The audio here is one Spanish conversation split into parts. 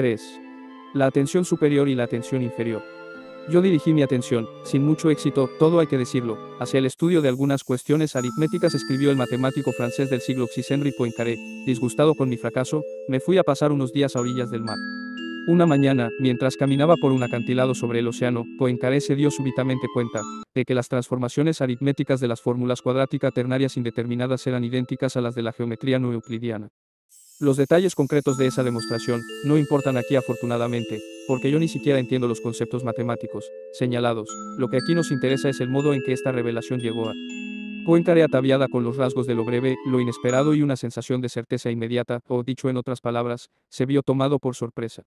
3. La atención superior y la atención inferior. Yo dirigí mi atención, sin mucho éxito, todo hay que decirlo, hacia el estudio de algunas cuestiones aritméticas, escribió el matemático francés del siglo xix Henri Poincaré. Disgustado con mi fracaso, me fui a pasar unos días a orillas del mar. Una mañana, mientras caminaba por un acantilado sobre el océano, Poincaré se dio súbitamente cuenta de que las transformaciones aritméticas de las fórmulas cuadrática ternarias indeterminadas eran idénticas a las de la geometría no euclidiana. Los detalles concretos de esa demostración no importan aquí afortunadamente, porque yo ni siquiera entiendo los conceptos matemáticos señalados. Lo que aquí nos interesa es el modo en que esta revelación llegó a Poincaré ataviada con los rasgos de lo breve, lo inesperado y una sensación de certeza inmediata, o dicho en otras palabras, se vio tomado por sorpresa.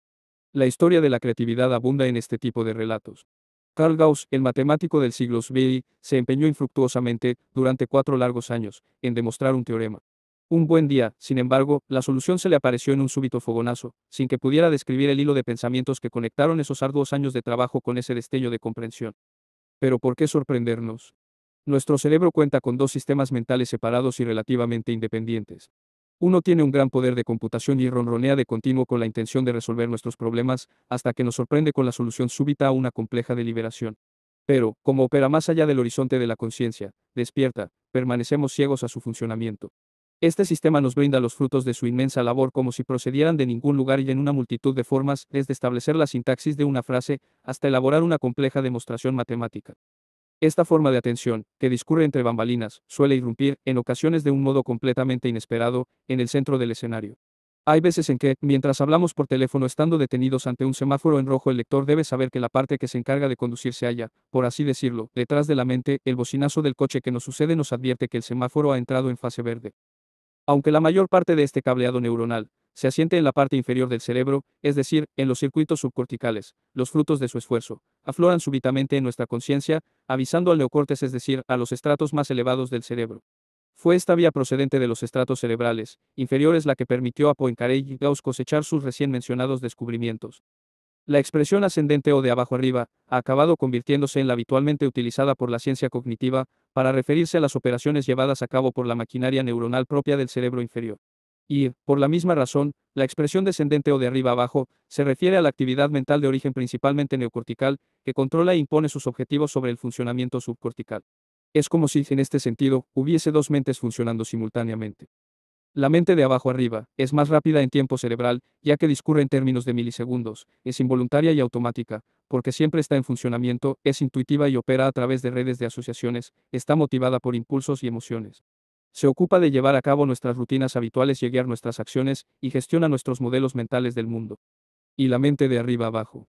La historia de la creatividad abunda en este tipo de relatos. Carl Gauss, el matemático del siglo XX, se empeñó infructuosamente, durante cuatro largos años, en demostrar un teorema. Un buen día, sin embargo, la solución se le apareció en un súbito fogonazo, sin que pudiera describir el hilo de pensamientos que conectaron esos arduos años de trabajo con ese destello de comprensión. Pero ¿por qué sorprendernos? Nuestro cerebro cuenta con dos sistemas mentales separados y relativamente independientes. Uno tiene un gran poder de computación y ronronea de continuo con la intención de resolver nuestros problemas, hasta que nos sorprende con la solución súbita a una compleja deliberación. Pero, como opera más allá del horizonte de la conciencia, despierta, permanecemos ciegos a su funcionamiento. Este sistema nos brinda los frutos de su inmensa labor como si procedieran de ningún lugar y en una multitud de formas, desde establecer la sintaxis de una frase hasta elaborar una compleja demostración matemática. Esta forma de atención, que discurre entre bambalinas, suele irrumpir, en ocasiones de un modo completamente inesperado, en el centro del escenario. Hay veces en que, mientras hablamos por teléfono estando detenidos ante un semáforo en rojo, el lector debe saber que la parte que se encarga de conducirse haya, por así decirlo, detrás de la mente, el bocinazo del coche que nos sucede nos advierte que el semáforo ha entrado en fase verde. Aunque la mayor parte de este cableado neuronal se asiente en la parte inferior del cerebro, es decir, en los circuitos subcorticales, los frutos de su esfuerzo, afloran súbitamente en nuestra conciencia, avisando al neocortes, es decir, a los estratos más elevados del cerebro. Fue esta vía procedente de los estratos cerebrales inferiores la que permitió a Poincaré y Gauss cosechar sus recién mencionados descubrimientos. La expresión ascendente o de abajo arriba ha acabado convirtiéndose en la habitualmente utilizada por la ciencia cognitiva para referirse a las operaciones llevadas a cabo por la maquinaria neuronal propia del cerebro inferior. Y, por la misma razón, la expresión descendente o de arriba abajo se refiere a la actividad mental de origen principalmente neocortical, que controla e impone sus objetivos sobre el funcionamiento subcortical. Es como si, en este sentido, hubiese dos mentes funcionando simultáneamente. La mente de abajo arriba es más rápida en tiempo cerebral, ya que discurre en términos de milisegundos, es involuntaria y automática, porque siempre está en funcionamiento, es intuitiva y opera a través de redes de asociaciones, está motivada por impulsos y emociones. Se ocupa de llevar a cabo nuestras rutinas habituales y guiar nuestras acciones, y gestiona nuestros modelos mentales del mundo. Y la mente de arriba abajo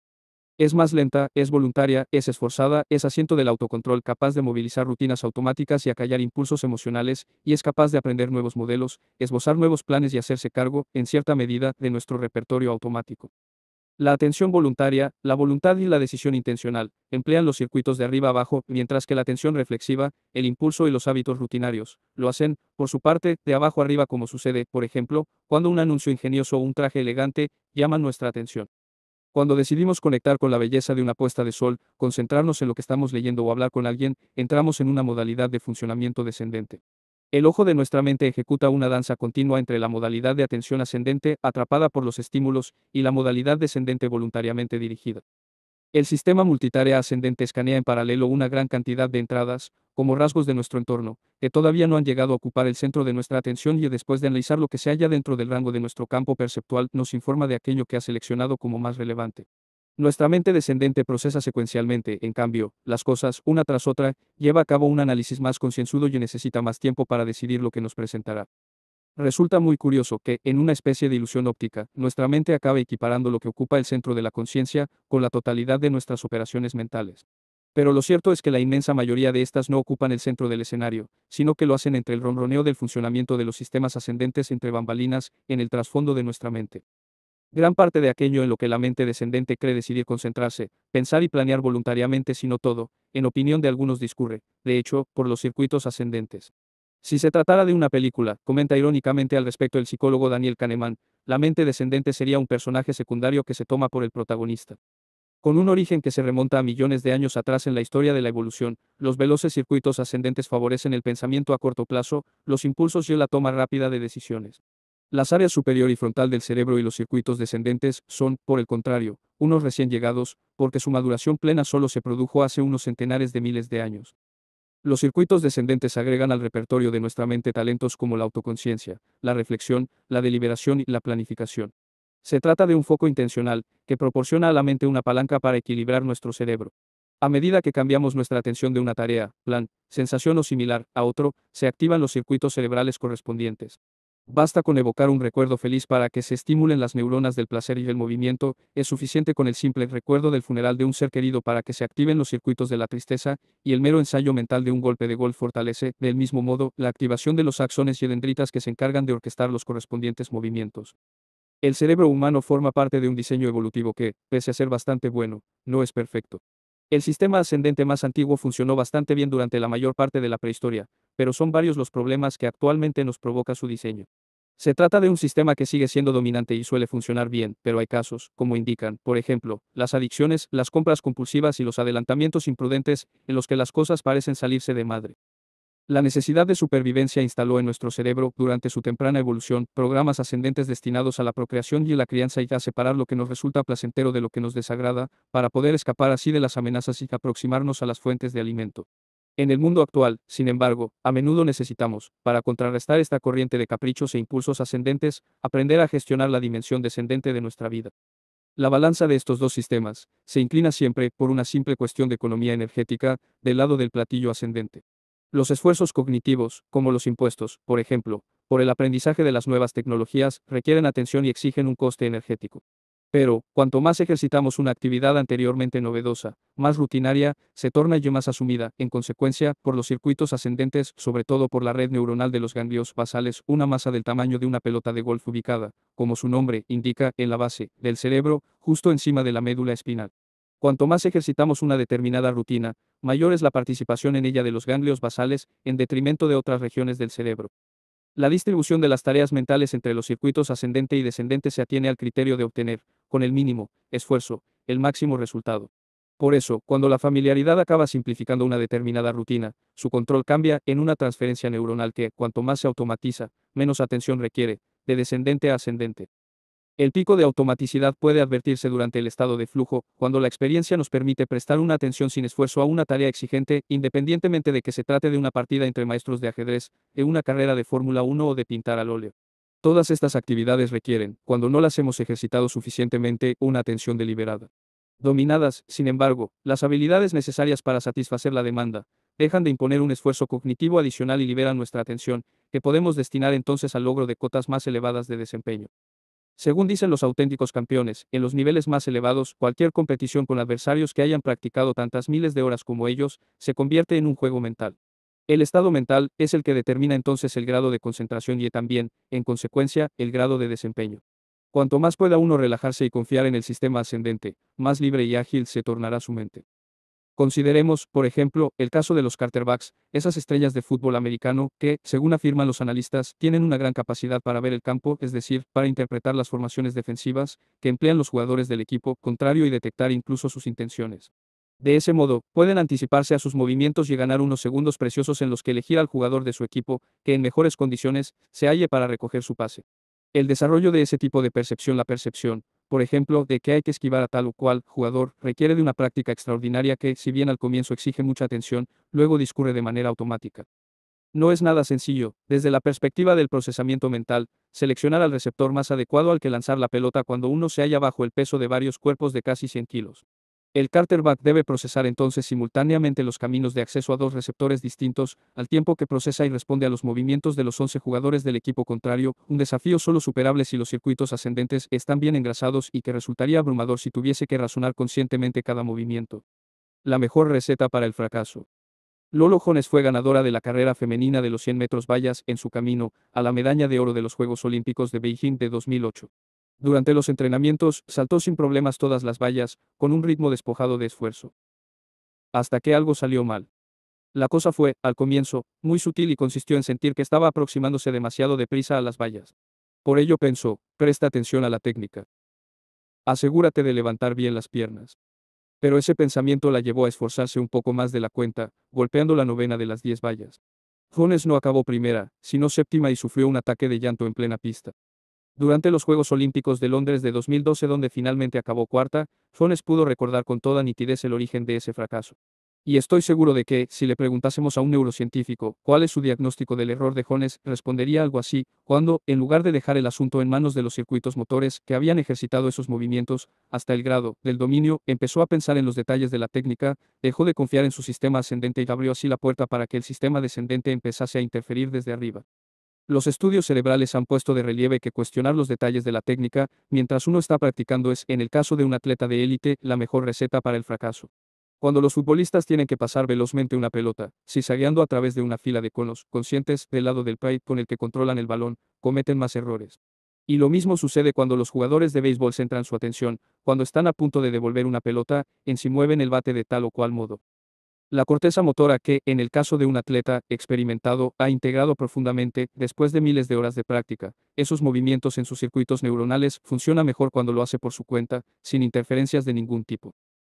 es más lenta, es voluntaria, es esforzada, es asiento del autocontrol capaz de movilizar rutinas automáticas y acallar impulsos emocionales, y es capaz de aprender nuevos modelos, esbozar nuevos planes y hacerse cargo, en cierta medida, de nuestro repertorio automático. La atención voluntaria, la voluntad y la decisión intencional emplean los circuitos de arriba abajo, mientras que la atención reflexiva, el impulso y los hábitos rutinarios lo hacen, por su parte, de abajo arriba como sucede, por ejemplo, cuando un anuncio ingenioso o un traje elegante llaman nuestra atención. Cuando decidimos conectar con la belleza de una puesta de sol, concentrarnos en lo que estamos leyendo o hablar con alguien, entramos en una modalidad de funcionamiento descendente. El ojo de nuestra mente ejecuta una danza continua entre la modalidad de atención ascendente, atrapada por los estímulos, y la modalidad descendente voluntariamente dirigida. El sistema multitarea ascendente escanea en paralelo una gran cantidad de entradas, como rasgos de nuestro entorno, que todavía no han llegado a ocupar el centro de nuestra atención y después de analizar lo que se halla dentro del rango de nuestro campo perceptual nos informa de aquello que ha seleccionado como más relevante. Nuestra mente descendente procesa secuencialmente, en cambio, las cosas, una tras otra, lleva a cabo un análisis más concienzudo y necesita más tiempo para decidir lo que nos presentará. Resulta muy curioso que, en una especie de ilusión óptica, nuestra mente acaba equiparando lo que ocupa el centro de la conciencia con la totalidad de nuestras operaciones mentales. Pero lo cierto es que la inmensa mayoría de estas no ocupan el centro del escenario, sino que lo hacen entre el ronroneo del funcionamiento de los sistemas ascendentes entre bambalinas, en el trasfondo de nuestra mente. Gran parte de aquello en lo que la mente descendente cree decidir concentrarse, pensar y planear voluntariamente, sino todo, en opinión de algunos discurre, de hecho, por los circuitos ascendentes. Si se tratara de una película, comenta irónicamente al respecto el psicólogo Daniel Kahneman, la mente descendente sería un personaje secundario que se toma por el protagonista. Con un origen que se remonta a millones de años atrás en la historia de la evolución, los veloces circuitos ascendentes favorecen el pensamiento a corto plazo, los impulsos y la toma rápida de decisiones. Las áreas superior y frontal del cerebro y los circuitos descendentes son, por el contrario, unos recién llegados, porque su maduración plena solo se produjo hace unos centenares de miles de años. Los circuitos descendentes agregan al repertorio de nuestra mente talentos como la autoconciencia, la reflexión, la deliberación y la planificación. Se trata de un foco intencional, que proporciona a la mente una palanca para equilibrar nuestro cerebro. A medida que cambiamos nuestra atención de una tarea, plan, sensación o similar, a otro, se activan los circuitos cerebrales correspondientes. Basta con evocar un recuerdo feliz para que se estimulen las neuronas del placer y del movimiento, es suficiente con el simple recuerdo del funeral de un ser querido para que se activen los circuitos de la tristeza, y el mero ensayo mental de un golpe de gol fortalece, del mismo modo, la activación de los axones y dendritas que se encargan de orquestar los correspondientes movimientos. El cerebro humano forma parte de un diseño evolutivo que, pese a ser bastante bueno, no es perfecto. El sistema ascendente más antiguo funcionó bastante bien durante la mayor parte de la prehistoria, pero son varios los problemas que actualmente nos provoca su diseño. Se trata de un sistema que sigue siendo dominante y suele funcionar bien, pero hay casos, como indican, por ejemplo, las adicciones, las compras compulsivas y los adelantamientos imprudentes, en los que las cosas parecen salirse de madre. La necesidad de supervivencia instaló en nuestro cerebro, durante su temprana evolución, programas ascendentes destinados a la procreación y la crianza y a separar lo que nos resulta placentero de lo que nos desagrada, para poder escapar así de las amenazas y aproximarnos a las fuentes de alimento. En el mundo actual, sin embargo, a menudo necesitamos, para contrarrestar esta corriente de caprichos e impulsos ascendentes, aprender a gestionar la dimensión descendente de nuestra vida. La balanza de estos dos sistemas se inclina siempre, por una simple cuestión de economía energética, del lado del platillo ascendente. Los esfuerzos cognitivos, como los impuestos, por ejemplo, por el aprendizaje de las nuevas tecnologías, requieren atención y exigen un coste energético. Pero, cuanto más ejercitamos una actividad anteriormente novedosa, más rutinaria, se torna y más asumida, en consecuencia, por los circuitos ascendentes, sobre todo por la red neuronal de los ganglios basales, una masa del tamaño de una pelota de golf ubicada, como su nombre indica, en la base del cerebro, justo encima de la médula espinal. Cuanto más ejercitamos una determinada rutina, mayor es la participación en ella de los ganglios basales, en detrimento de otras regiones del cerebro. La distribución de las tareas mentales entre los circuitos ascendente y descendente se atiene al criterio de obtener, con el mínimo esfuerzo, el máximo resultado. Por eso, cuando la familiaridad acaba simplificando una determinada rutina, su control cambia en una transferencia neuronal que, cuanto más se automatiza, menos atención requiere, de descendente a ascendente. El pico de automaticidad puede advertirse durante el estado de flujo, cuando la experiencia nos permite prestar una atención sin esfuerzo a una tarea exigente, independientemente de que se trate de una partida entre maestros de ajedrez, de una carrera de Fórmula 1 o de pintar al óleo. Todas estas actividades requieren, cuando no las hemos ejercitado suficientemente, una atención deliberada. Dominadas, sin embargo, las habilidades necesarias para satisfacer la demanda, dejan de imponer un esfuerzo cognitivo adicional y liberan nuestra atención, que podemos destinar entonces al logro de cotas más elevadas de desempeño. Según dicen los auténticos campeones, en los niveles más elevados, cualquier competición con adversarios que hayan practicado tantas miles de horas como ellos, se convierte en un juego mental. El estado mental es el que determina entonces el grado de concentración y también, en consecuencia, el grado de desempeño. Cuanto más pueda uno relajarse y confiar en el sistema ascendente, más libre y ágil se tornará su mente. Consideremos, por ejemplo, el caso de los carterbacks, esas estrellas de fútbol americano, que, según afirman los analistas, tienen una gran capacidad para ver el campo, es decir, para interpretar las formaciones defensivas que emplean los jugadores del equipo contrario y detectar incluso sus intenciones. De ese modo, pueden anticiparse a sus movimientos y ganar unos segundos preciosos en los que elegir al jugador de su equipo, que en mejores condiciones, se halle para recoger su pase. El desarrollo de ese tipo de percepción, la percepción, por ejemplo, de que hay que esquivar a tal o cual jugador, requiere de una práctica extraordinaria que, si bien al comienzo exige mucha atención, luego discurre de manera automática. No es nada sencillo, desde la perspectiva del procesamiento mental, seleccionar al receptor más adecuado al que lanzar la pelota cuando uno se halla bajo el peso de varios cuerpos de casi 100 kilos. El carterback debe procesar entonces simultáneamente los caminos de acceso a dos receptores distintos, al tiempo que procesa y responde a los movimientos de los 11 jugadores del equipo contrario, un desafío solo superable si los circuitos ascendentes están bien engrasados y que resultaría abrumador si tuviese que razonar conscientemente cada movimiento. La mejor receta para el fracaso. Lolo Jones fue ganadora de la carrera femenina de los 100 metros vallas en su camino a la medalla de oro de los Juegos Olímpicos de Beijing de 2008. Durante los entrenamientos, saltó sin problemas todas las vallas, con un ritmo despojado de esfuerzo. Hasta que algo salió mal. La cosa fue, al comienzo, muy sutil y consistió en sentir que estaba aproximándose demasiado deprisa a las vallas. Por ello pensó, presta atención a la técnica. Asegúrate de levantar bien las piernas. Pero ese pensamiento la llevó a esforzarse un poco más de la cuenta, golpeando la novena de las diez vallas. Jones no acabó primera, sino séptima y sufrió un ataque de llanto en plena pista. Durante los Juegos Olímpicos de Londres de 2012 donde finalmente acabó cuarta, Jones pudo recordar con toda nitidez el origen de ese fracaso. Y estoy seguro de que, si le preguntásemos a un neurocientífico cuál es su diagnóstico del error de Jones, respondería algo así, cuando, en lugar de dejar el asunto en manos de los circuitos motores que habían ejercitado esos movimientos, hasta el grado del dominio, empezó a pensar en los detalles de la técnica, dejó de confiar en su sistema ascendente y abrió así la puerta para que el sistema descendente empezase a interferir desde arriba. Los estudios cerebrales han puesto de relieve que cuestionar los detalles de la técnica mientras uno está practicando es, en el caso de un atleta de élite, la mejor receta para el fracaso. Cuando los futbolistas tienen que pasar velozmente una pelota, si zigzagueando a través de una fila de conos, conscientes del lado del pie con el que controlan el balón, cometen más errores. Y lo mismo sucede cuando los jugadores de béisbol centran su atención, cuando están a punto de devolver una pelota, en si mueven el bate de tal o cual modo. La corteza motora que, en el caso de un atleta experimentado, ha integrado profundamente, después de miles de horas de práctica, esos movimientos en sus circuitos neuronales, funciona mejor cuando lo hace por su cuenta, sin interferencias de ningún tipo.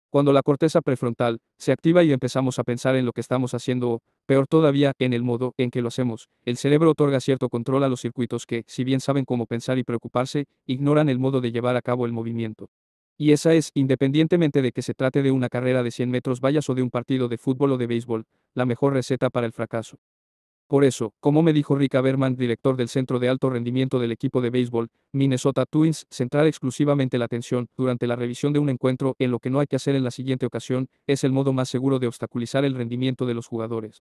Cuando la corteza prefrontal se activa y empezamos a pensar en lo que estamos haciendo o, peor todavía, en el modo en que lo hacemos, el cerebro otorga cierto control a los circuitos que, si bien saben cómo pensar y preocuparse, ignoran el modo de llevar a cabo el movimiento. Y esa es, independientemente de que se trate de una carrera de 100 metros vallas o de un partido de fútbol o de béisbol, la mejor receta para el fracaso. Por eso, como me dijo Rick Berman, director del centro de alto rendimiento del equipo de béisbol, Minnesota Twins, centrar exclusivamente la atención durante la revisión de un encuentro en lo que no hay que hacer en la siguiente ocasión, es el modo más seguro de obstaculizar el rendimiento de los jugadores.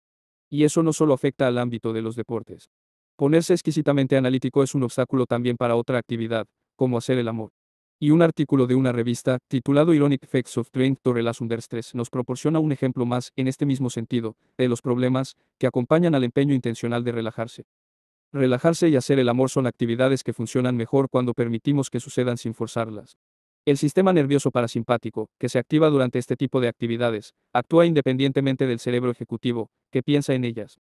Y eso no solo afecta al ámbito de los deportes. Ponerse exquisitamente analítico es un obstáculo también para otra actividad, como hacer el amor y un artículo de una revista, titulado Ironic Effects of Train to Under Stress, nos proporciona un ejemplo más, en este mismo sentido, de los problemas que acompañan al empeño intencional de relajarse. Relajarse y hacer el amor son actividades que funcionan mejor cuando permitimos que sucedan sin forzarlas. El sistema nervioso parasimpático, que se activa durante este tipo de actividades, actúa independientemente del cerebro ejecutivo, que piensa en ellas.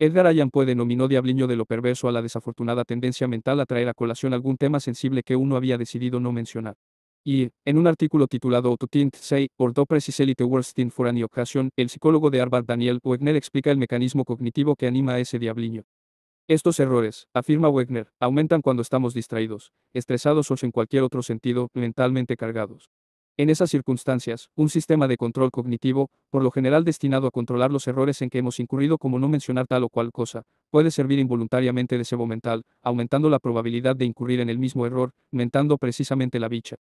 Edgar Allan Poe denominó diabliño de lo perverso a la desafortunada tendencia mental a traer a colación algún tema sensible que uno había decidido no mencionar. Y, en un artículo titulado To Tint Say, or Do Precisely the Worst Thing for any Occasion, el psicólogo de Harvard Daniel Wegner explica el mecanismo cognitivo que anima a ese diabliño. Estos errores, afirma Wegner, aumentan cuando estamos distraídos, estresados o en cualquier otro sentido, mentalmente cargados. En esas circunstancias, un sistema de control cognitivo, por lo general destinado a controlar los errores en que hemos incurrido como no mencionar tal o cual cosa, puede servir involuntariamente de sebo mental, aumentando la probabilidad de incurrir en el mismo error, mentando precisamente la bicha.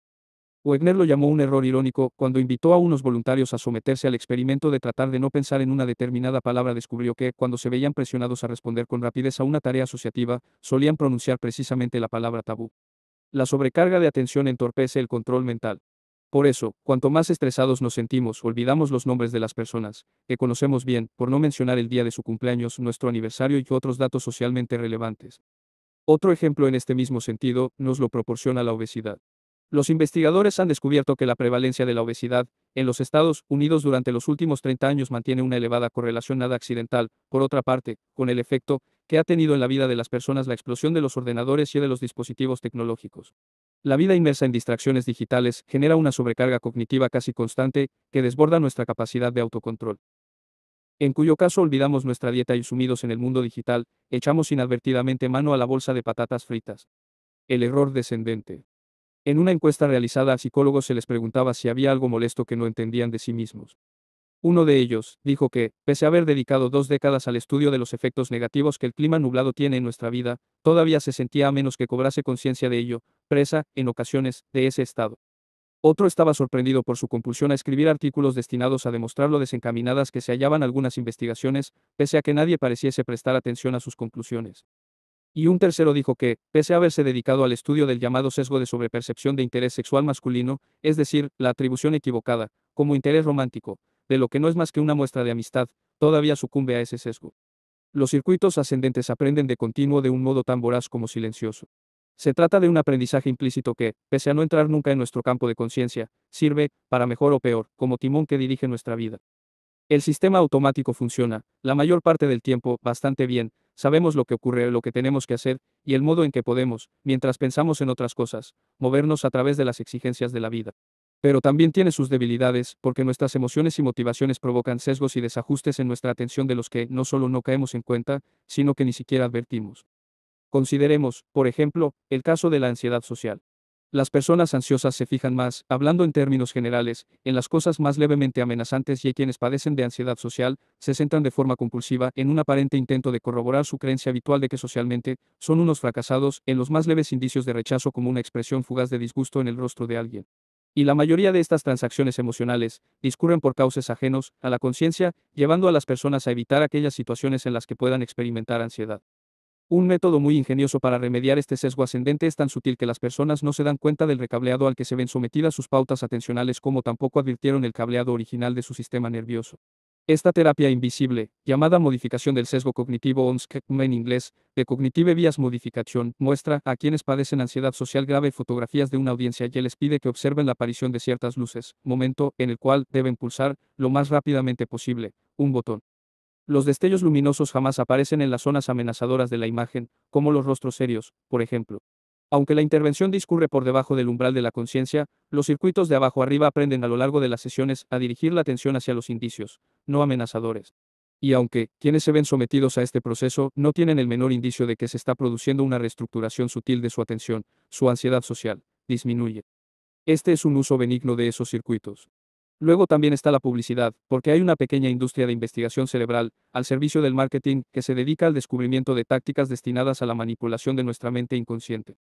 Wegner lo llamó un error irónico, cuando invitó a unos voluntarios a someterse al experimento de tratar de no pensar en una determinada palabra descubrió que, cuando se veían presionados a responder con rapidez a una tarea asociativa, solían pronunciar precisamente la palabra tabú. La sobrecarga de atención entorpece el control mental. Por eso, cuanto más estresados nos sentimos, olvidamos los nombres de las personas que conocemos bien, por no mencionar el día de su cumpleaños, nuestro aniversario y otros datos socialmente relevantes. Otro ejemplo en este mismo sentido nos lo proporciona la obesidad. Los investigadores han descubierto que la prevalencia de la obesidad en los Estados Unidos durante los últimos 30 años mantiene una elevada correlación nada accidental, por otra parte, con el efecto que ha tenido en la vida de las personas la explosión de los ordenadores y de los dispositivos tecnológicos. La vida inmersa en distracciones digitales genera una sobrecarga cognitiva casi constante que desborda nuestra capacidad de autocontrol. En cuyo caso olvidamos nuestra dieta y sumidos en el mundo digital, echamos inadvertidamente mano a la bolsa de patatas fritas. El error descendente. En una encuesta realizada a psicólogos se les preguntaba si había algo molesto que no entendían de sí mismos. Uno de ellos, dijo que, pese a haber dedicado dos décadas al estudio de los efectos negativos que el clima nublado tiene en nuestra vida, todavía se sentía a menos que cobrase conciencia de ello, presa, en ocasiones, de ese estado. Otro estaba sorprendido por su compulsión a escribir artículos destinados a demostrar lo desencaminadas que se hallaban algunas investigaciones, pese a que nadie pareciese prestar atención a sus conclusiones. Y un tercero dijo que, pese a haberse dedicado al estudio del llamado sesgo de sobrepercepción de interés sexual masculino, es decir, la atribución equivocada, como interés romántico, de lo que no es más que una muestra de amistad, todavía sucumbe a ese sesgo. Los circuitos ascendentes aprenden de continuo de un modo tan voraz como silencioso. Se trata de un aprendizaje implícito que, pese a no entrar nunca en nuestro campo de conciencia, sirve, para mejor o peor, como timón que dirige nuestra vida. El sistema automático funciona, la mayor parte del tiempo, bastante bien, sabemos lo que ocurre, lo que tenemos que hacer, y el modo en que podemos, mientras pensamos en otras cosas, movernos a través de las exigencias de la vida. Pero también tiene sus debilidades, porque nuestras emociones y motivaciones provocan sesgos y desajustes en nuestra atención de los que no solo no caemos en cuenta, sino que ni siquiera advertimos. Consideremos, por ejemplo, el caso de la ansiedad social. Las personas ansiosas se fijan más, hablando en términos generales, en las cosas más levemente amenazantes y quienes padecen de ansiedad social, se centran de forma compulsiva en un aparente intento de corroborar su creencia habitual de que socialmente son unos fracasados en los más leves indicios de rechazo como una expresión fugaz de disgusto en el rostro de alguien. Y la mayoría de estas transacciones emocionales discurren por causas ajenos a la conciencia, llevando a las personas a evitar aquellas situaciones en las que puedan experimentar ansiedad. Un método muy ingenioso para remediar este sesgo ascendente es tan sutil que las personas no se dan cuenta del recableado al que se ven sometidas sus pautas atencionales como tampoco advirtieron el cableado original de su sistema nervioso. Esta terapia invisible, llamada modificación del sesgo cognitivo o en inglés, de Cognitive vías modificación, muestra a quienes padecen ansiedad social grave fotografías de una audiencia y les pide que observen la aparición de ciertas luces, momento en el cual deben pulsar, lo más rápidamente posible, un botón. Los destellos luminosos jamás aparecen en las zonas amenazadoras de la imagen, como los rostros serios, por ejemplo. Aunque la intervención discurre por debajo del umbral de la conciencia, los circuitos de abajo arriba aprenden a lo largo de las sesiones a dirigir la atención hacia los indicios, no amenazadores. Y aunque, quienes se ven sometidos a este proceso, no tienen el menor indicio de que se está produciendo una reestructuración sutil de su atención, su ansiedad social, disminuye. Este es un uso benigno de esos circuitos. Luego también está la publicidad, porque hay una pequeña industria de investigación cerebral, al servicio del marketing, que se dedica al descubrimiento de tácticas destinadas a la manipulación de nuestra mente inconsciente.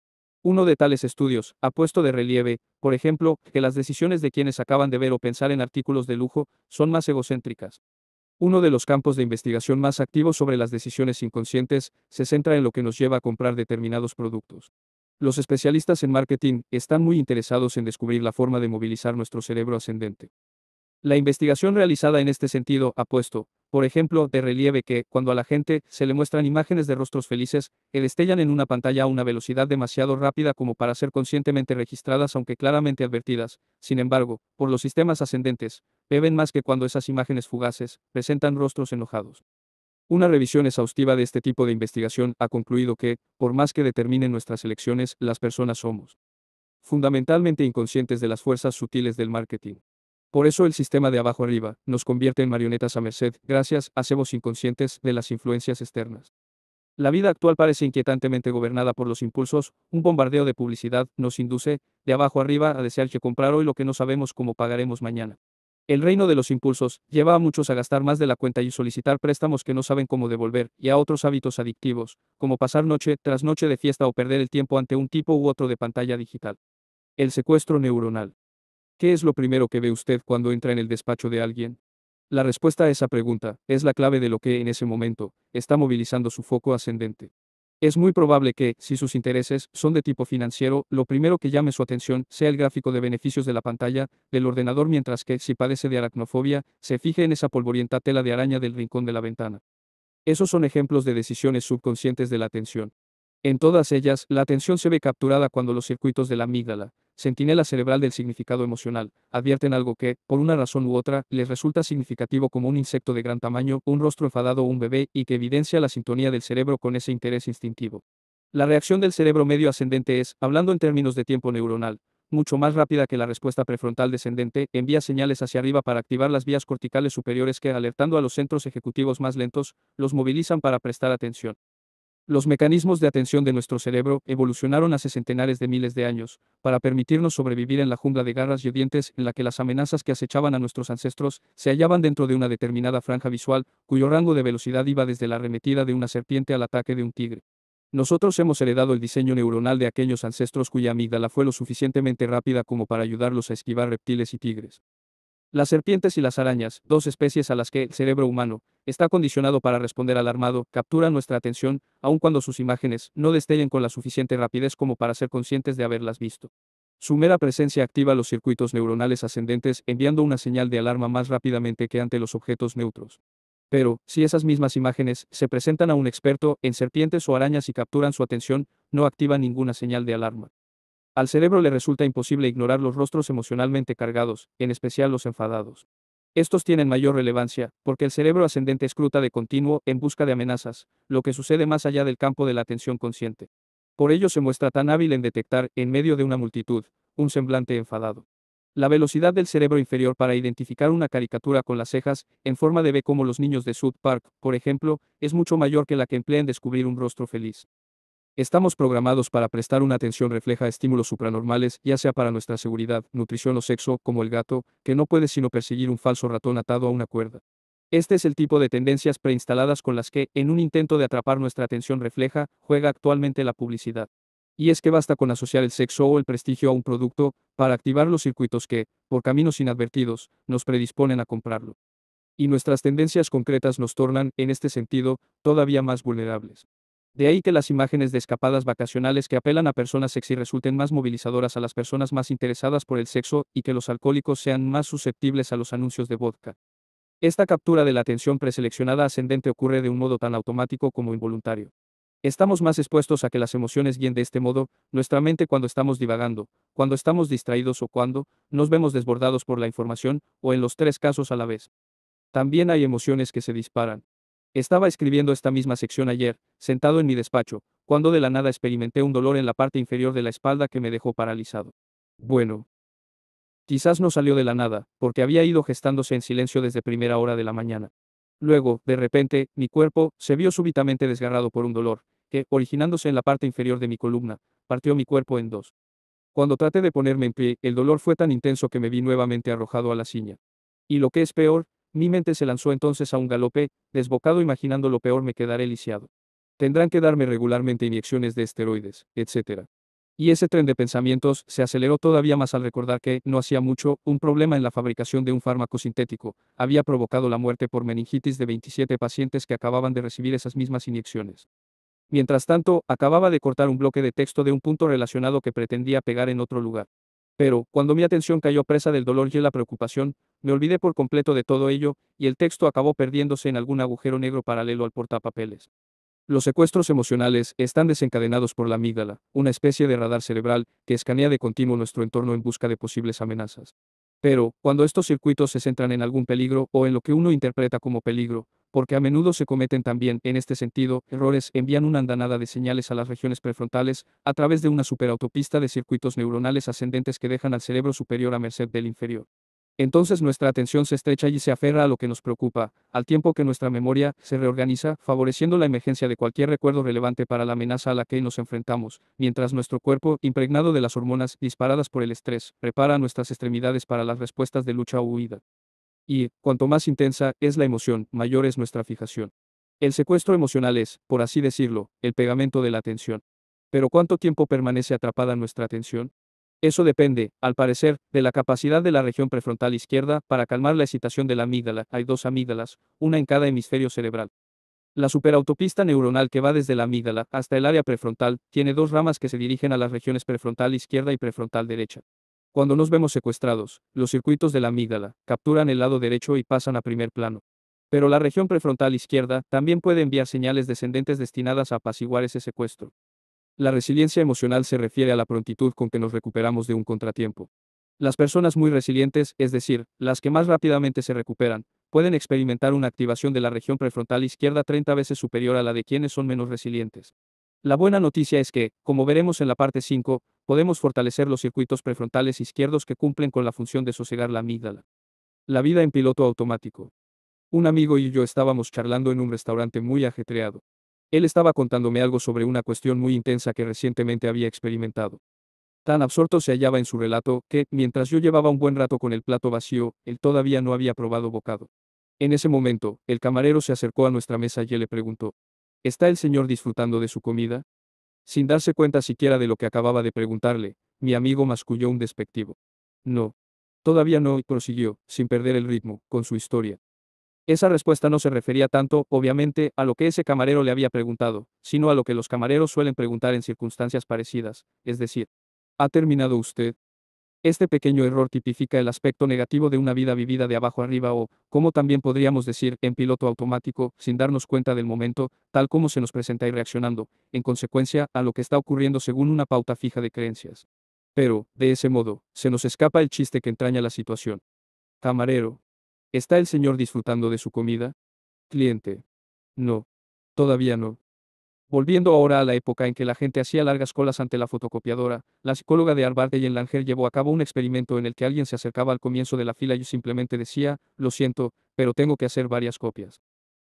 Uno de tales estudios ha puesto de relieve, por ejemplo, que las decisiones de quienes acaban de ver o pensar en artículos de lujo son más egocéntricas. Uno de los campos de investigación más activos sobre las decisiones inconscientes se centra en lo que nos lleva a comprar determinados productos. Los especialistas en marketing están muy interesados en descubrir la forma de movilizar nuestro cerebro ascendente. La investigación realizada en este sentido ha puesto, por ejemplo, de relieve que, cuando a la gente se le muestran imágenes de rostros felices, el destellan en una pantalla a una velocidad demasiado rápida como para ser conscientemente registradas aunque claramente advertidas, sin embargo, por los sistemas ascendentes, beben más que cuando esas imágenes fugaces presentan rostros enojados. Una revisión exhaustiva de este tipo de investigación ha concluido que, por más que determinen nuestras elecciones, las personas somos fundamentalmente inconscientes de las fuerzas sutiles del marketing. Por eso el sistema de abajo arriba nos convierte en marionetas a merced, gracias a cebos inconscientes de las influencias externas. La vida actual parece inquietantemente gobernada por los impulsos, un bombardeo de publicidad nos induce, de abajo arriba, a desear que comprar hoy lo que no sabemos cómo pagaremos mañana. El reino de los impulsos lleva a muchos a gastar más de la cuenta y solicitar préstamos que no saben cómo devolver, y a otros hábitos adictivos, como pasar noche tras noche de fiesta o perder el tiempo ante un tipo u otro de pantalla digital. El secuestro neuronal. ¿Qué es lo primero que ve usted cuando entra en el despacho de alguien? La respuesta a esa pregunta es la clave de lo que en ese momento está movilizando su foco ascendente. Es muy probable que, si sus intereses son de tipo financiero, lo primero que llame su atención sea el gráfico de beneficios de la pantalla del ordenador, mientras que, si padece de aracnofobia, se fije en esa polvorienta tela de araña del rincón de la ventana. Esos son ejemplos de decisiones subconscientes de la atención. En todas ellas, la atención se ve capturada cuando los circuitos de la amígdala Sentinela cerebral del significado emocional, advierten algo que, por una razón u otra, les resulta significativo como un insecto de gran tamaño, un rostro enfadado o un bebé, y que evidencia la sintonía del cerebro con ese interés instintivo. La reacción del cerebro medio ascendente es, hablando en términos de tiempo neuronal, mucho más rápida que la respuesta prefrontal descendente, envía señales hacia arriba para activar las vías corticales superiores que, alertando a los centros ejecutivos más lentos, los movilizan para prestar atención. Los mecanismos de atención de nuestro cerebro evolucionaron hace centenares de miles de años, para permitirnos sobrevivir en la jungla de garras y dientes en la que las amenazas que acechaban a nuestros ancestros se hallaban dentro de una determinada franja visual, cuyo rango de velocidad iba desde la arremetida de una serpiente al ataque de un tigre. Nosotros hemos heredado el diseño neuronal de aquellos ancestros cuya amígdala fue lo suficientemente rápida como para ayudarlos a esquivar reptiles y tigres. Las serpientes y las arañas, dos especies a las que el cerebro humano está condicionado para responder alarmado, capturan nuestra atención, aun cuando sus imágenes no destellen con la suficiente rapidez como para ser conscientes de haberlas visto. Su mera presencia activa los circuitos neuronales ascendentes, enviando una señal de alarma más rápidamente que ante los objetos neutros. Pero, si esas mismas imágenes se presentan a un experto en serpientes o arañas y capturan su atención, no activa ninguna señal de alarma. Al cerebro le resulta imposible ignorar los rostros emocionalmente cargados, en especial los enfadados. Estos tienen mayor relevancia, porque el cerebro ascendente escruta de continuo, en busca de amenazas, lo que sucede más allá del campo de la atención consciente. Por ello se muestra tan hábil en detectar, en medio de una multitud, un semblante enfadado. La velocidad del cerebro inferior para identificar una caricatura con las cejas, en forma de B como los niños de South Park, por ejemplo, es mucho mayor que la que emplea en descubrir un rostro feliz. Estamos programados para prestar una atención refleja a estímulos supranormales, ya sea para nuestra seguridad, nutrición o sexo, como el gato, que no puede sino perseguir un falso ratón atado a una cuerda. Este es el tipo de tendencias preinstaladas con las que, en un intento de atrapar nuestra atención refleja, juega actualmente la publicidad. Y es que basta con asociar el sexo o el prestigio a un producto, para activar los circuitos que, por caminos inadvertidos, nos predisponen a comprarlo. Y nuestras tendencias concretas nos tornan, en este sentido, todavía más vulnerables. De ahí que las imágenes de escapadas vacacionales que apelan a personas sexy resulten más movilizadoras a las personas más interesadas por el sexo y que los alcohólicos sean más susceptibles a los anuncios de vodka. Esta captura de la atención preseleccionada ascendente ocurre de un modo tan automático como involuntario. Estamos más expuestos a que las emociones guíen de este modo nuestra mente cuando estamos divagando, cuando estamos distraídos o cuando nos vemos desbordados por la información, o en los tres casos a la vez. También hay emociones que se disparan. Estaba escribiendo esta misma sección ayer, sentado en mi despacho, cuando de la nada experimenté un dolor en la parte inferior de la espalda que me dejó paralizado. Bueno. Quizás no salió de la nada, porque había ido gestándose en silencio desde primera hora de la mañana. Luego, de repente, mi cuerpo se vio súbitamente desgarrado por un dolor, que, originándose en la parte inferior de mi columna, partió mi cuerpo en dos. Cuando traté de ponerme en pie, el dolor fue tan intenso que me vi nuevamente arrojado a la ciña. Y lo que es peor, mi mente se lanzó entonces a un galope, desbocado imaginando lo peor me quedaré lisiado. Tendrán que darme regularmente inyecciones de esteroides, etc. Y ese tren de pensamientos se aceleró todavía más al recordar que, no hacía mucho, un problema en la fabricación de un fármaco sintético había provocado la muerte por meningitis de 27 pacientes que acababan de recibir esas mismas inyecciones. Mientras tanto, acababa de cortar un bloque de texto de un punto relacionado que pretendía pegar en otro lugar. Pero, cuando mi atención cayó presa del dolor y la preocupación, me olvidé por completo de todo ello, y el texto acabó perdiéndose en algún agujero negro paralelo al portapapeles. Los secuestros emocionales están desencadenados por la amígdala, una especie de radar cerebral que escanea de continuo nuestro entorno en busca de posibles amenazas. Pero, cuando estos circuitos se centran en algún peligro o en lo que uno interpreta como peligro, porque a menudo se cometen también, en este sentido, errores, envían una andanada de señales a las regiones prefrontales, a través de una superautopista de circuitos neuronales ascendentes que dejan al cerebro superior a merced del inferior. Entonces nuestra atención se estrecha y se aferra a lo que nos preocupa, al tiempo que nuestra memoria se reorganiza, favoreciendo la emergencia de cualquier recuerdo relevante para la amenaza a la que nos enfrentamos, mientras nuestro cuerpo, impregnado de las hormonas disparadas por el estrés, prepara nuestras extremidades para las respuestas de lucha o huida. Y, cuanto más intensa es la emoción, mayor es nuestra fijación. El secuestro emocional es, por así decirlo, el pegamento de la atención. Pero ¿cuánto tiempo permanece atrapada nuestra atención? Eso depende, al parecer, de la capacidad de la región prefrontal izquierda para calmar la excitación de la amígdala. Hay dos amígdalas, una en cada hemisferio cerebral. La superautopista neuronal que va desde la amígdala hasta el área prefrontal tiene dos ramas que se dirigen a las regiones prefrontal izquierda y prefrontal derecha. Cuando nos vemos secuestrados, los circuitos de la amígdala capturan el lado derecho y pasan a primer plano. Pero la región prefrontal izquierda también puede enviar señales descendentes destinadas a apaciguar ese secuestro. La resiliencia emocional se refiere a la prontitud con que nos recuperamos de un contratiempo. Las personas muy resilientes, es decir, las que más rápidamente se recuperan, pueden experimentar una activación de la región prefrontal izquierda 30 veces superior a la de quienes son menos resilientes. La buena noticia es que, como veremos en la parte 5, podemos fortalecer los circuitos prefrontales izquierdos que cumplen con la función de sosegar la amígdala. La vida en piloto automático. Un amigo y yo estábamos charlando en un restaurante muy ajetreado. Él estaba contándome algo sobre una cuestión muy intensa que recientemente había experimentado. Tan absorto se hallaba en su relato, que, mientras yo llevaba un buen rato con el plato vacío, él todavía no había probado bocado. En ese momento, el camarero se acercó a nuestra mesa y le preguntó, ¿Está el señor disfrutando de su comida? Sin darse cuenta siquiera de lo que acababa de preguntarle, mi amigo masculló un despectivo. No. Todavía no, y prosiguió, sin perder el ritmo, con su historia. Esa respuesta no se refería tanto, obviamente, a lo que ese camarero le había preguntado, sino a lo que los camareros suelen preguntar en circunstancias parecidas, es decir, ¿ha terminado usted? Este pequeño error tipifica el aspecto negativo de una vida vivida de abajo arriba o, como también podríamos decir, en piloto automático, sin darnos cuenta del momento, tal como se nos presenta y reaccionando, en consecuencia, a lo que está ocurriendo según una pauta fija de creencias. Pero, de ese modo, se nos escapa el chiste que entraña la situación. Camarero, ¿Está el señor disfrutando de su comida? Cliente. No. Todavía no. Volviendo ahora a la época en que la gente hacía largas colas ante la fotocopiadora, la psicóloga de y en Langer llevó a cabo un experimento en el que alguien se acercaba al comienzo de la fila y simplemente decía, lo siento, pero tengo que hacer varias copias.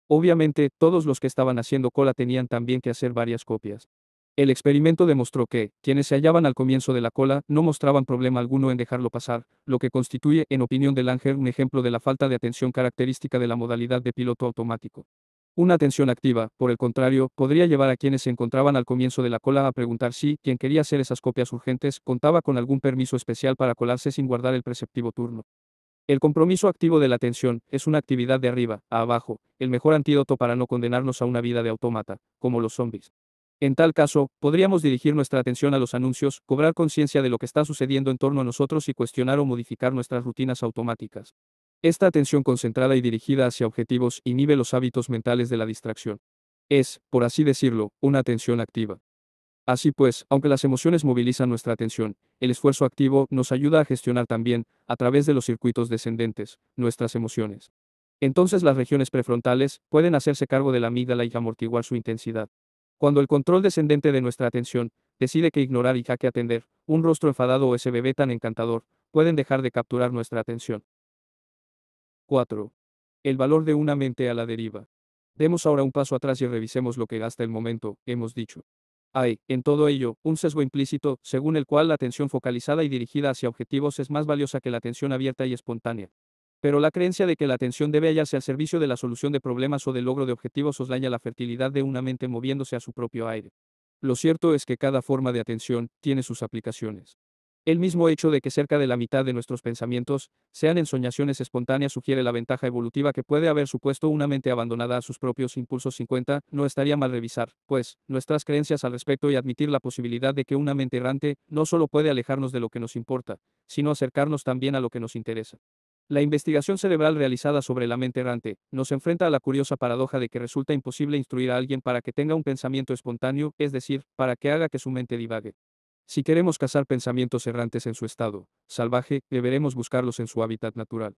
Obviamente, todos los que estaban haciendo cola tenían también que hacer varias copias. El experimento demostró que, quienes se hallaban al comienzo de la cola, no mostraban problema alguno en dejarlo pasar, lo que constituye, en opinión de Langer, un ejemplo de la falta de atención característica de la modalidad de piloto automático. Una atención activa, por el contrario, podría llevar a quienes se encontraban al comienzo de la cola a preguntar si quien quería hacer esas copias urgentes contaba con algún permiso especial para colarse sin guardar el preceptivo turno. El compromiso activo de la atención es una actividad de arriba a abajo, el mejor antídoto para no condenarnos a una vida de autómata, como los zombies. En tal caso, podríamos dirigir nuestra atención a los anuncios, cobrar conciencia de lo que está sucediendo en torno a nosotros y cuestionar o modificar nuestras rutinas automáticas. Esta atención concentrada y dirigida hacia objetivos inhibe los hábitos mentales de la distracción. Es, por así decirlo, una atención activa. Así pues, aunque las emociones movilizan nuestra atención, el esfuerzo activo nos ayuda a gestionar también, a través de los circuitos descendentes, nuestras emociones. Entonces las regiones prefrontales pueden hacerse cargo de la amígdala y amortiguar su intensidad. Cuando el control descendente de nuestra atención decide que ignorar y jaque atender, un rostro enfadado o ese bebé tan encantador, pueden dejar de capturar nuestra atención. 4. El valor de una mente a la deriva. Demos ahora un paso atrás y revisemos lo que hasta el momento hemos dicho. Hay, en todo ello, un sesgo implícito, según el cual la atención focalizada y dirigida hacia objetivos es más valiosa que la atención abierta y espontánea, pero la creencia de que la atención debe hallarse al servicio de la solución de problemas o del logro de objetivos os daña la fertilidad de una mente moviéndose a su propio aire. Lo cierto es que cada forma de atención tiene sus aplicaciones. El mismo hecho de que cerca de la mitad de nuestros pensamientos sean ensoñaciones espontáneas sugiere la ventaja evolutiva que puede haber supuesto una mente abandonada a sus propios impulsos 50, no estaría mal revisar, pues, nuestras creencias al respecto y admitir la posibilidad de que una mente errante no solo puede alejarnos de lo que nos importa, sino acercarnos también a lo que nos interesa. La investigación cerebral realizada sobre la mente errante nos enfrenta a la curiosa paradoja de que resulta imposible instruir a alguien para que tenga un pensamiento espontáneo, es decir, para que haga que su mente divague. Si queremos cazar pensamientos errantes en su estado salvaje, deberemos buscarlos en su hábitat natural.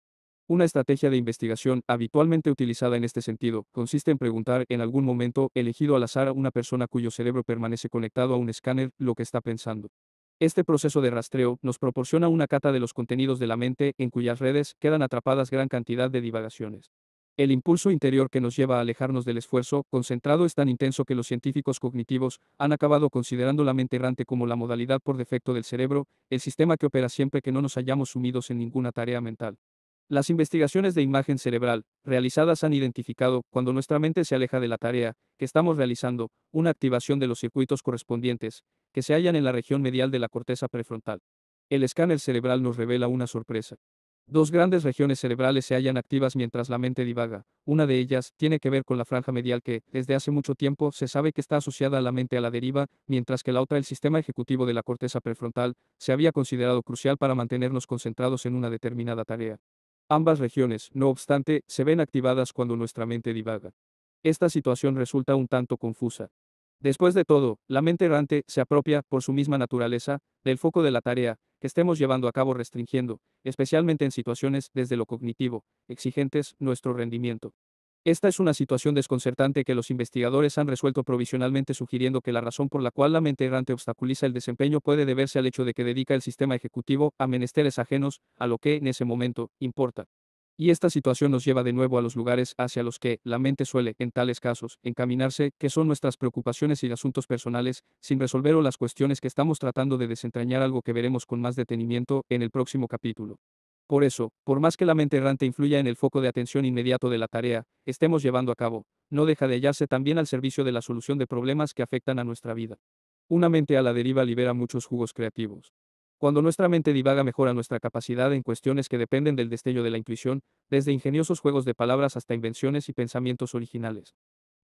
Una estrategia de investigación habitualmente utilizada en este sentido consiste en preguntar en algún momento elegido al azar a una persona cuyo cerebro permanece conectado a un escáner lo que está pensando. Este proceso de rastreo nos proporciona una cata de los contenidos de la mente en cuyas redes quedan atrapadas gran cantidad de divagaciones. El impulso interior que nos lleva a alejarnos del esfuerzo concentrado es tan intenso que los científicos cognitivos han acabado considerando la mente errante como la modalidad por defecto del cerebro, el sistema que opera siempre que no nos hayamos sumidos en ninguna tarea mental. Las investigaciones de imagen cerebral realizadas han identificado, cuando nuestra mente se aleja de la tarea que estamos realizando, una activación de los circuitos correspondientes, que se hallan en la región medial de la corteza prefrontal. El escáner cerebral nos revela una sorpresa. Dos grandes regiones cerebrales se hallan activas mientras la mente divaga. Una de ellas tiene que ver con la franja medial que, desde hace mucho tiempo, se sabe que está asociada a la mente a la deriva, mientras que la otra, el sistema ejecutivo de la corteza prefrontal, se había considerado crucial para mantenernos concentrados en una determinada tarea. Ambas regiones, no obstante, se ven activadas cuando nuestra mente divaga. Esta situación resulta un tanto confusa. Después de todo, la mente errante se apropia, por su misma naturaleza, del foco de la tarea que estemos llevando a cabo restringiendo, especialmente en situaciones desde lo cognitivo, exigentes, nuestro rendimiento. Esta es una situación desconcertante que los investigadores han resuelto provisionalmente sugiriendo que la razón por la cual la mente errante obstaculiza el desempeño puede deberse al hecho de que dedica el sistema ejecutivo a menesteres ajenos a lo que, en ese momento, importa. Y esta situación nos lleva de nuevo a los lugares hacia los que la mente suele, en tales casos, encaminarse, que son nuestras preocupaciones y asuntos personales, sin resolver o las cuestiones que estamos tratando de desentrañar algo que veremos con más detenimiento en el próximo capítulo. Por eso, por más que la mente errante influya en el foco de atención inmediato de la tarea, estemos llevando a cabo, no deja de hallarse también al servicio de la solución de problemas que afectan a nuestra vida. Una mente a la deriva libera muchos jugos creativos. Cuando nuestra mente divaga mejora nuestra capacidad en cuestiones que dependen del destello de la intuición, desde ingeniosos juegos de palabras hasta invenciones y pensamientos originales.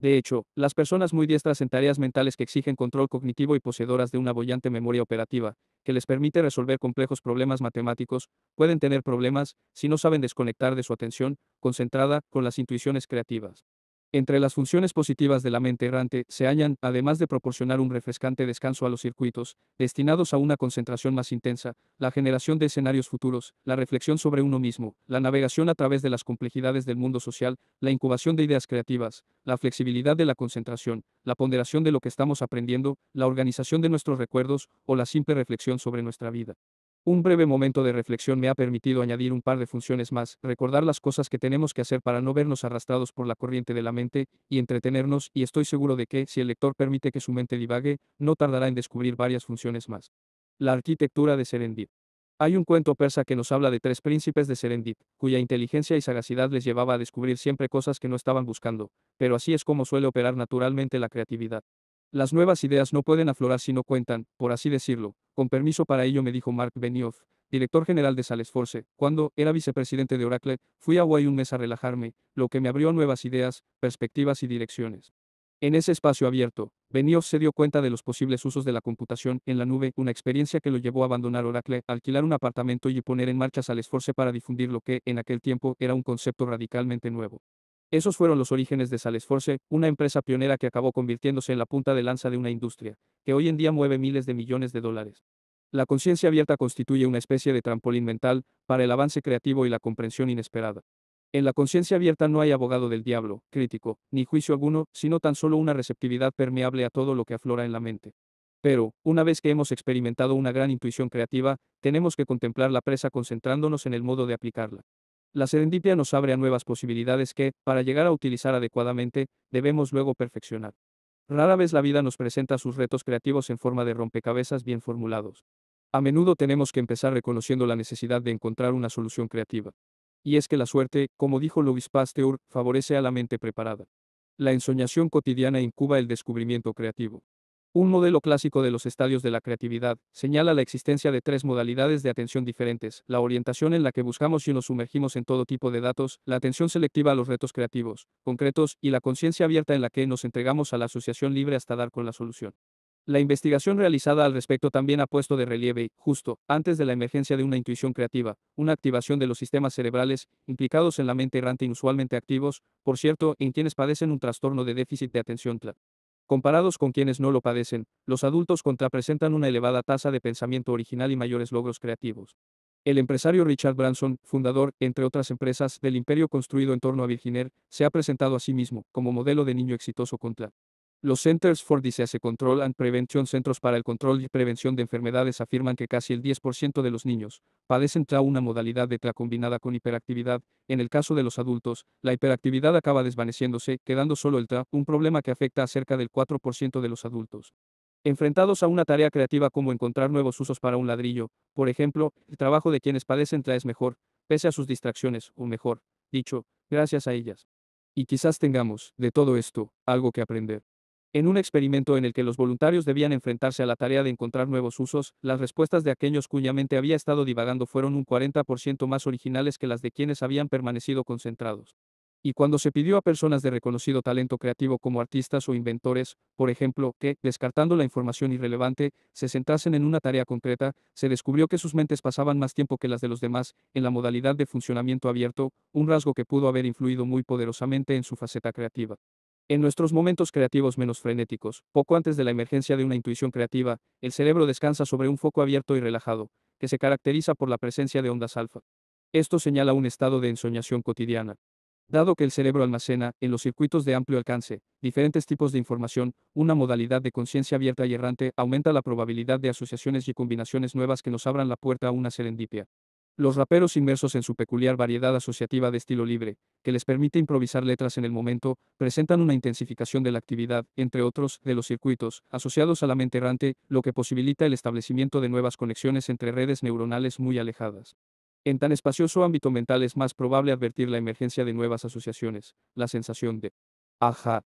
De hecho, las personas muy diestras en tareas mentales que exigen control cognitivo y poseedoras de una bollante memoria operativa, que les permite resolver complejos problemas matemáticos, pueden tener problemas si no saben desconectar de su atención concentrada con las intuiciones creativas. Entre las funciones positivas de la mente errante se hallan, además de proporcionar un refrescante descanso a los circuitos, destinados a una concentración más intensa, la generación de escenarios futuros, la reflexión sobre uno mismo, la navegación a través de las complejidades del mundo social, la incubación de ideas creativas, la flexibilidad de la concentración, la ponderación de lo que estamos aprendiendo, la organización de nuestros recuerdos o la simple reflexión sobre nuestra vida. Un breve momento de reflexión me ha permitido añadir un par de funciones más, recordar las cosas que tenemos que hacer para no vernos arrastrados por la corriente de la mente, y entretenernos, y estoy seguro de que, si el lector permite que su mente divague, no tardará en descubrir varias funciones más. La arquitectura de Serendip. Hay un cuento persa que nos habla de tres príncipes de Serendip, cuya inteligencia y sagacidad les llevaba a descubrir siempre cosas que no estaban buscando, pero así es como suele operar naturalmente la creatividad. Las nuevas ideas no pueden aflorar si no cuentan, por así decirlo, con permiso para ello me dijo Mark Benioff, director general de Salesforce, cuando era vicepresidente de Oracle, fui a Hawaii un mes a relajarme, lo que me abrió nuevas ideas, perspectivas y direcciones. En ese espacio abierto, Benioff se dio cuenta de los posibles usos de la computación en la nube, una experiencia que lo llevó a abandonar Oracle, alquilar un apartamento y poner en marcha Salesforce para difundir lo que, en aquel tiempo, era un concepto radicalmente nuevo. Esos fueron los orígenes de Salesforce, una empresa pionera que acabó convirtiéndose en la punta de lanza de una industria, que hoy en día mueve miles de millones de dólares. La conciencia abierta constituye una especie de trampolín mental para el avance creativo y la comprensión inesperada. En la conciencia abierta no hay abogado del diablo, crítico, ni juicio alguno, sino tan solo una receptividad permeable a todo lo que aflora en la mente. Pero, una vez que hemos experimentado una gran intuición creativa, tenemos que contemplar la presa concentrándonos en el modo de aplicarla. La serendipia nos abre a nuevas posibilidades que, para llegar a utilizar adecuadamente, debemos luego perfeccionar. Rara vez la vida nos presenta sus retos creativos en forma de rompecabezas bien formulados. A menudo tenemos que empezar reconociendo la necesidad de encontrar una solución creativa. Y es que la suerte, como dijo Louis Pasteur, favorece a la mente preparada. La ensoñación cotidiana incuba el descubrimiento creativo. Un modelo clásico de los estadios de la creatividad señala la existencia de tres modalidades de atención diferentes, la orientación en la que buscamos y nos sumergimos en todo tipo de datos, la atención selectiva a los retos creativos, concretos, y la conciencia abierta en la que nos entregamos a la asociación libre hasta dar con la solución. La investigación realizada al respecto también ha puesto de relieve, justo, antes de la emergencia de una intuición creativa, una activación de los sistemas cerebrales, implicados en la mente errante inusualmente activos, por cierto, en quienes padecen un trastorno de déficit de atención. Comparados con quienes no lo padecen, los adultos contrapresentan una elevada tasa de pensamiento original y mayores logros creativos. El empresario Richard Branson, fundador, entre otras empresas, del imperio construido en torno a Virginia, se ha presentado a sí mismo como modelo de niño exitoso contra los Centers for Disease Control and Prevention Centros para el Control y Prevención de Enfermedades afirman que casi el 10% de los niños padecen TRA una modalidad de TRA combinada con hiperactividad. En el caso de los adultos, la hiperactividad acaba desvaneciéndose, quedando solo el TRA, un problema que afecta a cerca del 4% de los adultos. Enfrentados a una tarea creativa como encontrar nuevos usos para un ladrillo, por ejemplo, el trabajo de quienes padecen TRA es mejor, pese a sus distracciones, o mejor, dicho, gracias a ellas. Y quizás tengamos, de todo esto, algo que aprender. En un experimento en el que los voluntarios debían enfrentarse a la tarea de encontrar nuevos usos, las respuestas de aquellos cuya mente había estado divagando fueron un 40% más originales que las de quienes habían permanecido concentrados. Y cuando se pidió a personas de reconocido talento creativo como artistas o inventores, por ejemplo, que, descartando la información irrelevante, se centrasen en una tarea concreta, se descubrió que sus mentes pasaban más tiempo que las de los demás, en la modalidad de funcionamiento abierto, un rasgo que pudo haber influido muy poderosamente en su faceta creativa. En nuestros momentos creativos menos frenéticos, poco antes de la emergencia de una intuición creativa, el cerebro descansa sobre un foco abierto y relajado, que se caracteriza por la presencia de ondas alfa. Esto señala un estado de ensoñación cotidiana. Dado que el cerebro almacena, en los circuitos de amplio alcance, diferentes tipos de información, una modalidad de conciencia abierta y errante aumenta la probabilidad de asociaciones y combinaciones nuevas que nos abran la puerta a una serendipia. Los raperos inmersos en su peculiar variedad asociativa de estilo libre, que les permite improvisar letras en el momento, presentan una intensificación de la actividad, entre otros, de los circuitos, asociados a la mente errante, lo que posibilita el establecimiento de nuevas conexiones entre redes neuronales muy alejadas. En tan espacioso ámbito mental es más probable advertir la emergencia de nuevas asociaciones, la sensación de ajá,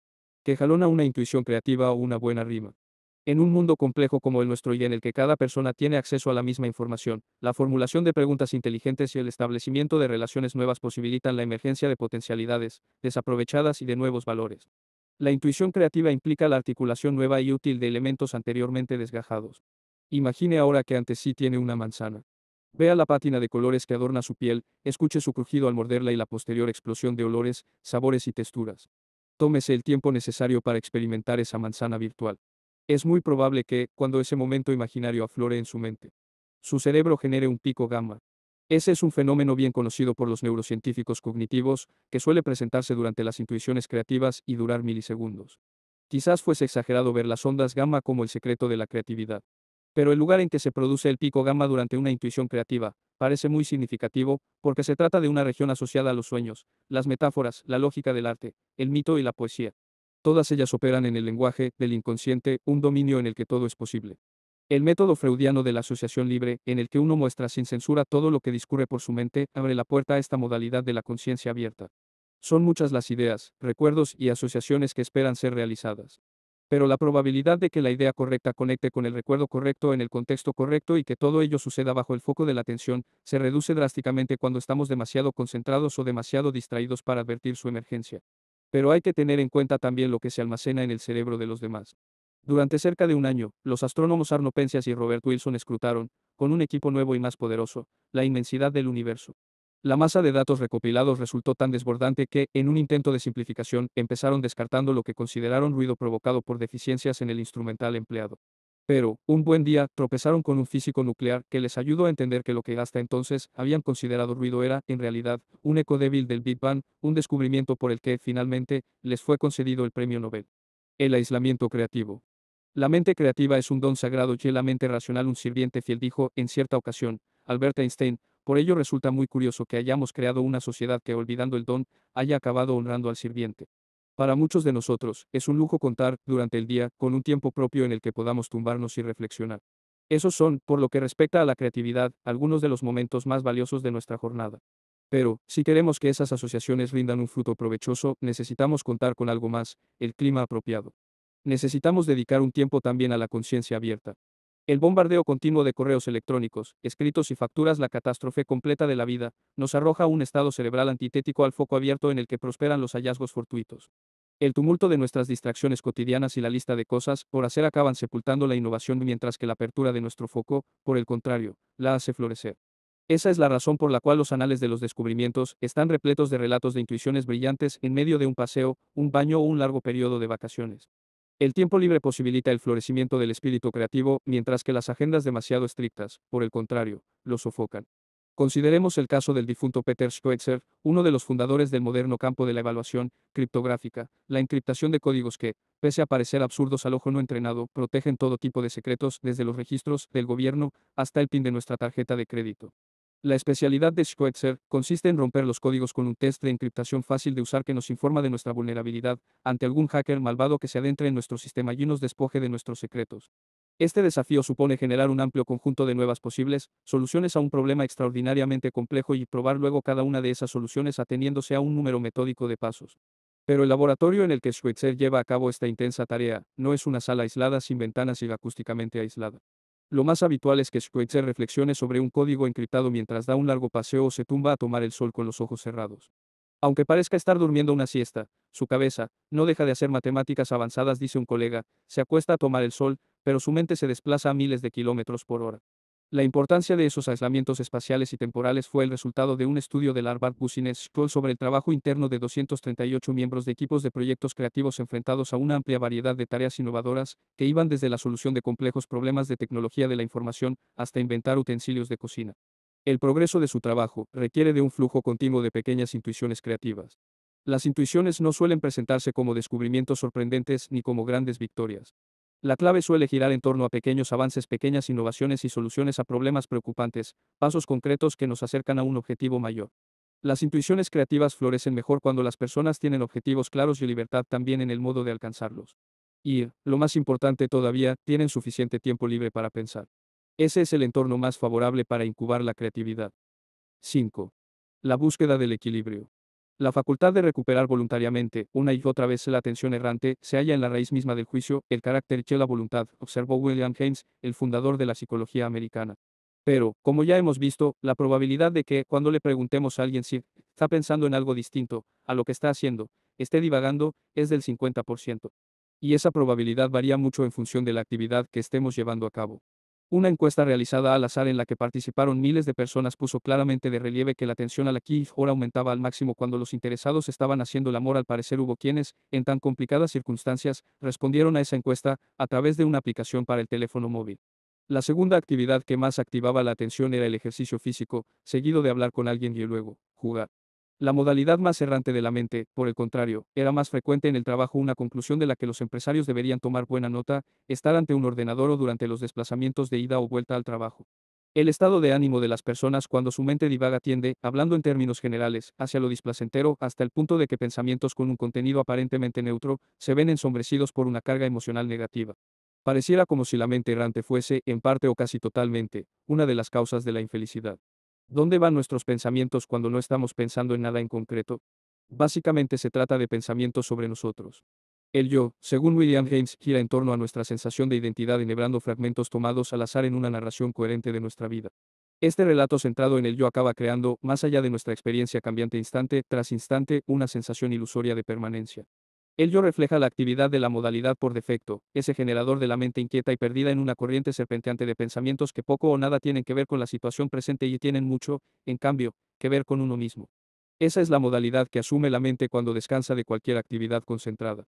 que jalona una intuición creativa o una buena rima. En un mundo complejo como el nuestro y en el que cada persona tiene acceso a la misma información, la formulación de preguntas inteligentes y el establecimiento de relaciones nuevas posibilitan la emergencia de potencialidades, desaprovechadas y de nuevos valores. La intuición creativa implica la articulación nueva y útil de elementos anteriormente desgajados. Imagine ahora que ante sí tiene una manzana. Vea la pátina de colores que adorna su piel, escuche su crujido al morderla y la posterior explosión de olores, sabores y texturas. Tómese el tiempo necesario para experimentar esa manzana virtual. Es muy probable que, cuando ese momento imaginario aflore en su mente, su cerebro genere un pico gamma. Ese es un fenómeno bien conocido por los neurocientíficos cognitivos, que suele presentarse durante las intuiciones creativas y durar milisegundos. Quizás fuese exagerado ver las ondas gamma como el secreto de la creatividad. Pero el lugar en que se produce el pico gamma durante una intuición creativa, parece muy significativo, porque se trata de una región asociada a los sueños, las metáforas, la lógica del arte, el mito y la poesía todas ellas operan en el lenguaje del inconsciente, un dominio en el que todo es posible. El método freudiano de la asociación libre, en el que uno muestra sin censura todo lo que discurre por su mente, abre la puerta a esta modalidad de la conciencia abierta. Son muchas las ideas, recuerdos y asociaciones que esperan ser realizadas. Pero la probabilidad de que la idea correcta conecte con el recuerdo correcto en el contexto correcto y que todo ello suceda bajo el foco de la atención, se reduce drásticamente cuando estamos demasiado concentrados o demasiado distraídos para advertir su emergencia. Pero hay que tener en cuenta también lo que se almacena en el cerebro de los demás. Durante cerca de un año, los astrónomos Arno Penzias y Robert Wilson escrutaron, con un equipo nuevo y más poderoso, la inmensidad del universo. La masa de datos recopilados resultó tan desbordante que, en un intento de simplificación, empezaron descartando lo que consideraron ruido provocado por deficiencias en el instrumental empleado. Pero, un buen día, tropezaron con un físico nuclear que les ayudó a entender que lo que hasta entonces habían considerado ruido era, en realidad, un eco débil del Big Bang, un descubrimiento por el que, finalmente, les fue concedido el premio Nobel. El aislamiento creativo. La mente creativa es un don sagrado y la mente racional un sirviente fiel, dijo, en cierta ocasión, Albert Einstein, por ello resulta muy curioso que hayamos creado una sociedad que, olvidando el don, haya acabado honrando al sirviente. Para muchos de nosotros, es un lujo contar, durante el día, con un tiempo propio en el que podamos tumbarnos y reflexionar. Esos son, por lo que respecta a la creatividad, algunos de los momentos más valiosos de nuestra jornada. Pero, si queremos que esas asociaciones rindan un fruto provechoso, necesitamos contar con algo más, el clima apropiado. Necesitamos dedicar un tiempo también a la conciencia abierta. El bombardeo continuo de correos electrónicos, escritos y facturas, la catástrofe completa de la vida, nos arroja un estado cerebral antitético al foco abierto en el que prosperan los hallazgos fortuitos. El tumulto de nuestras distracciones cotidianas y la lista de cosas por hacer acaban sepultando la innovación mientras que la apertura de nuestro foco, por el contrario, la hace florecer. Esa es la razón por la cual los anales de los descubrimientos están repletos de relatos de intuiciones brillantes en medio de un paseo, un baño o un largo periodo de vacaciones. El tiempo libre posibilita el florecimiento del espíritu creativo, mientras que las agendas demasiado estrictas, por el contrario, lo sofocan. Consideremos el caso del difunto Peter Schweitzer, uno de los fundadores del moderno campo de la evaluación criptográfica, la encriptación de códigos que, pese a parecer absurdos al ojo no entrenado, protegen todo tipo de secretos, desde los registros del gobierno hasta el PIN de nuestra tarjeta de crédito. La especialidad de Schweitzer consiste en romper los códigos con un test de encriptación fácil de usar que nos informa de nuestra vulnerabilidad ante algún hacker malvado que se adentre en nuestro sistema y nos despoje de nuestros secretos. Este desafío supone generar un amplio conjunto de nuevas posibles soluciones a un problema extraordinariamente complejo y probar luego cada una de esas soluciones ateniéndose a un número metódico de pasos. Pero el laboratorio en el que Schweitzer lleva a cabo esta intensa tarea no es una sala aislada sin ventanas y acústicamente aislada. Lo más habitual es que Schweitzer reflexione sobre un código encriptado mientras da un largo paseo o se tumba a tomar el sol con los ojos cerrados. Aunque parezca estar durmiendo una siesta, su cabeza no deja de hacer matemáticas avanzadas, dice un colega, se acuesta a tomar el sol, pero su mente se desplaza a miles de kilómetros por hora. La importancia de esos aislamientos espaciales y temporales fue el resultado de un estudio del Harvard Business School sobre el trabajo interno de 238 miembros de equipos de proyectos creativos enfrentados a una amplia variedad de tareas innovadoras, que iban desde la solución de complejos problemas de tecnología de la información hasta inventar utensilios de cocina. El progreso de su trabajo requiere de un flujo continuo de pequeñas intuiciones creativas. Las intuiciones no suelen presentarse como descubrimientos sorprendentes ni como grandes victorias. La clave suele girar en torno a pequeños avances, pequeñas innovaciones y soluciones a problemas preocupantes, pasos concretos que nos acercan a un objetivo mayor. Las intuiciones creativas florecen mejor cuando las personas tienen objetivos claros y libertad también en el modo de alcanzarlos. Y, lo más importante todavía, tienen suficiente tiempo libre para pensar. Ese es el entorno más favorable para incubar la creatividad. 5. La búsqueda del equilibrio. La facultad de recuperar voluntariamente, una y otra vez, la atención errante, se halla en la raíz misma del juicio, el carácter y la voluntad, observó William James, el fundador de la psicología americana. Pero, como ya hemos visto, la probabilidad de que, cuando le preguntemos a alguien si está pensando en algo distinto a lo que está haciendo, esté divagando, es del 50%. Y esa probabilidad varía mucho en función de la actividad que estemos llevando a cabo. Una encuesta realizada al azar en la que participaron miles de personas puso claramente de relieve que la atención a la Key aumentaba al máximo cuando los interesados estaban haciendo el amor. Al parecer hubo quienes, en tan complicadas circunstancias, respondieron a esa encuesta a través de una aplicación para el teléfono móvil. La segunda actividad que más activaba la atención era el ejercicio físico, seguido de hablar con alguien y luego, jugar. La modalidad más errante de la mente, por el contrario, era más frecuente en el trabajo una conclusión de la que los empresarios deberían tomar buena nota, estar ante un ordenador o durante los desplazamientos de ida o vuelta al trabajo. El estado de ánimo de las personas cuando su mente divaga tiende, hablando en términos generales, hacia lo displacentero, hasta el punto de que pensamientos con un contenido aparentemente neutro, se ven ensombrecidos por una carga emocional negativa. Pareciera como si la mente errante fuese, en parte o casi totalmente, una de las causas de la infelicidad. ¿Dónde van nuestros pensamientos cuando no estamos pensando en nada en concreto? Básicamente se trata de pensamientos sobre nosotros. El yo, según William James, gira en torno a nuestra sensación de identidad enhebrando fragmentos tomados al azar en una narración coherente de nuestra vida. Este relato centrado en el yo acaba creando, más allá de nuestra experiencia cambiante instante tras instante, una sensación ilusoria de permanencia. El yo refleja la actividad de la modalidad por defecto, ese generador de la mente inquieta y perdida en una corriente serpenteante de pensamientos que poco o nada tienen que ver con la situación presente y tienen mucho, en cambio, que ver con uno mismo. Esa es la modalidad que asume la mente cuando descansa de cualquier actividad concentrada.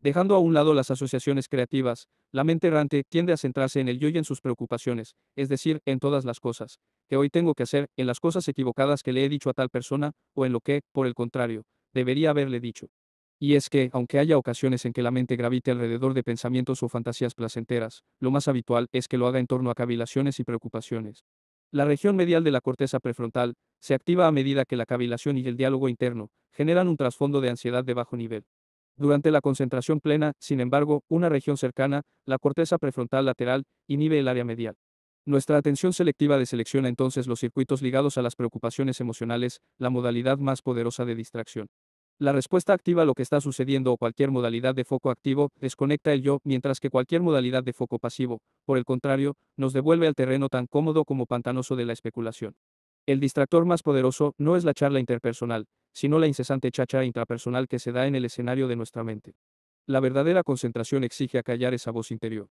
Dejando a un lado las asociaciones creativas, la mente errante tiende a centrarse en el yo y en sus preocupaciones, es decir, en todas las cosas, que hoy tengo que hacer, en las cosas equivocadas que le he dicho a tal persona, o en lo que, por el contrario, debería haberle dicho. Y es que, aunque haya ocasiones en que la mente gravite alrededor de pensamientos o fantasías placenteras, lo más habitual es que lo haga en torno a cavilaciones y preocupaciones. La región medial de la corteza prefrontal se activa a medida que la cavilación y el diálogo interno generan un trasfondo de ansiedad de bajo nivel. Durante la concentración plena, sin embargo, una región cercana, la corteza prefrontal lateral, inhibe el área medial. Nuestra atención selectiva deselecciona entonces los circuitos ligados a las preocupaciones emocionales, la modalidad más poderosa de distracción. La respuesta activa a lo que está sucediendo o cualquier modalidad de foco activo desconecta el yo, mientras que cualquier modalidad de foco pasivo, por el contrario, nos devuelve al terreno tan cómodo como pantanoso de la especulación. El distractor más poderoso no es la charla interpersonal, sino la incesante chacha intrapersonal que se da en el escenario de nuestra mente. La verdadera concentración exige acallar esa voz interior.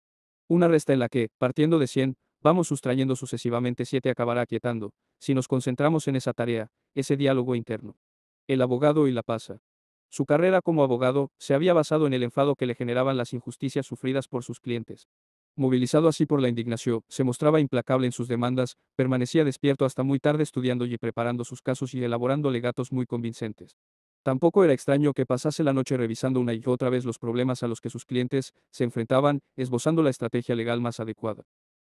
Una resta en la que, partiendo de 100, vamos sustrayendo sucesivamente 7 acabará quietando, si nos concentramos en esa tarea, ese diálogo interno el abogado y la pasa. Su carrera como abogado se había basado en el enfado que le generaban las injusticias sufridas por sus clientes. Movilizado así por la indignación, se mostraba implacable en sus demandas, permanecía despierto hasta muy tarde estudiando y preparando sus casos y elaborando legatos muy convincentes. Tampoco era extraño que pasase la noche revisando una y otra vez los problemas a los que sus clientes se enfrentaban, esbozando la estrategia legal más adecuada.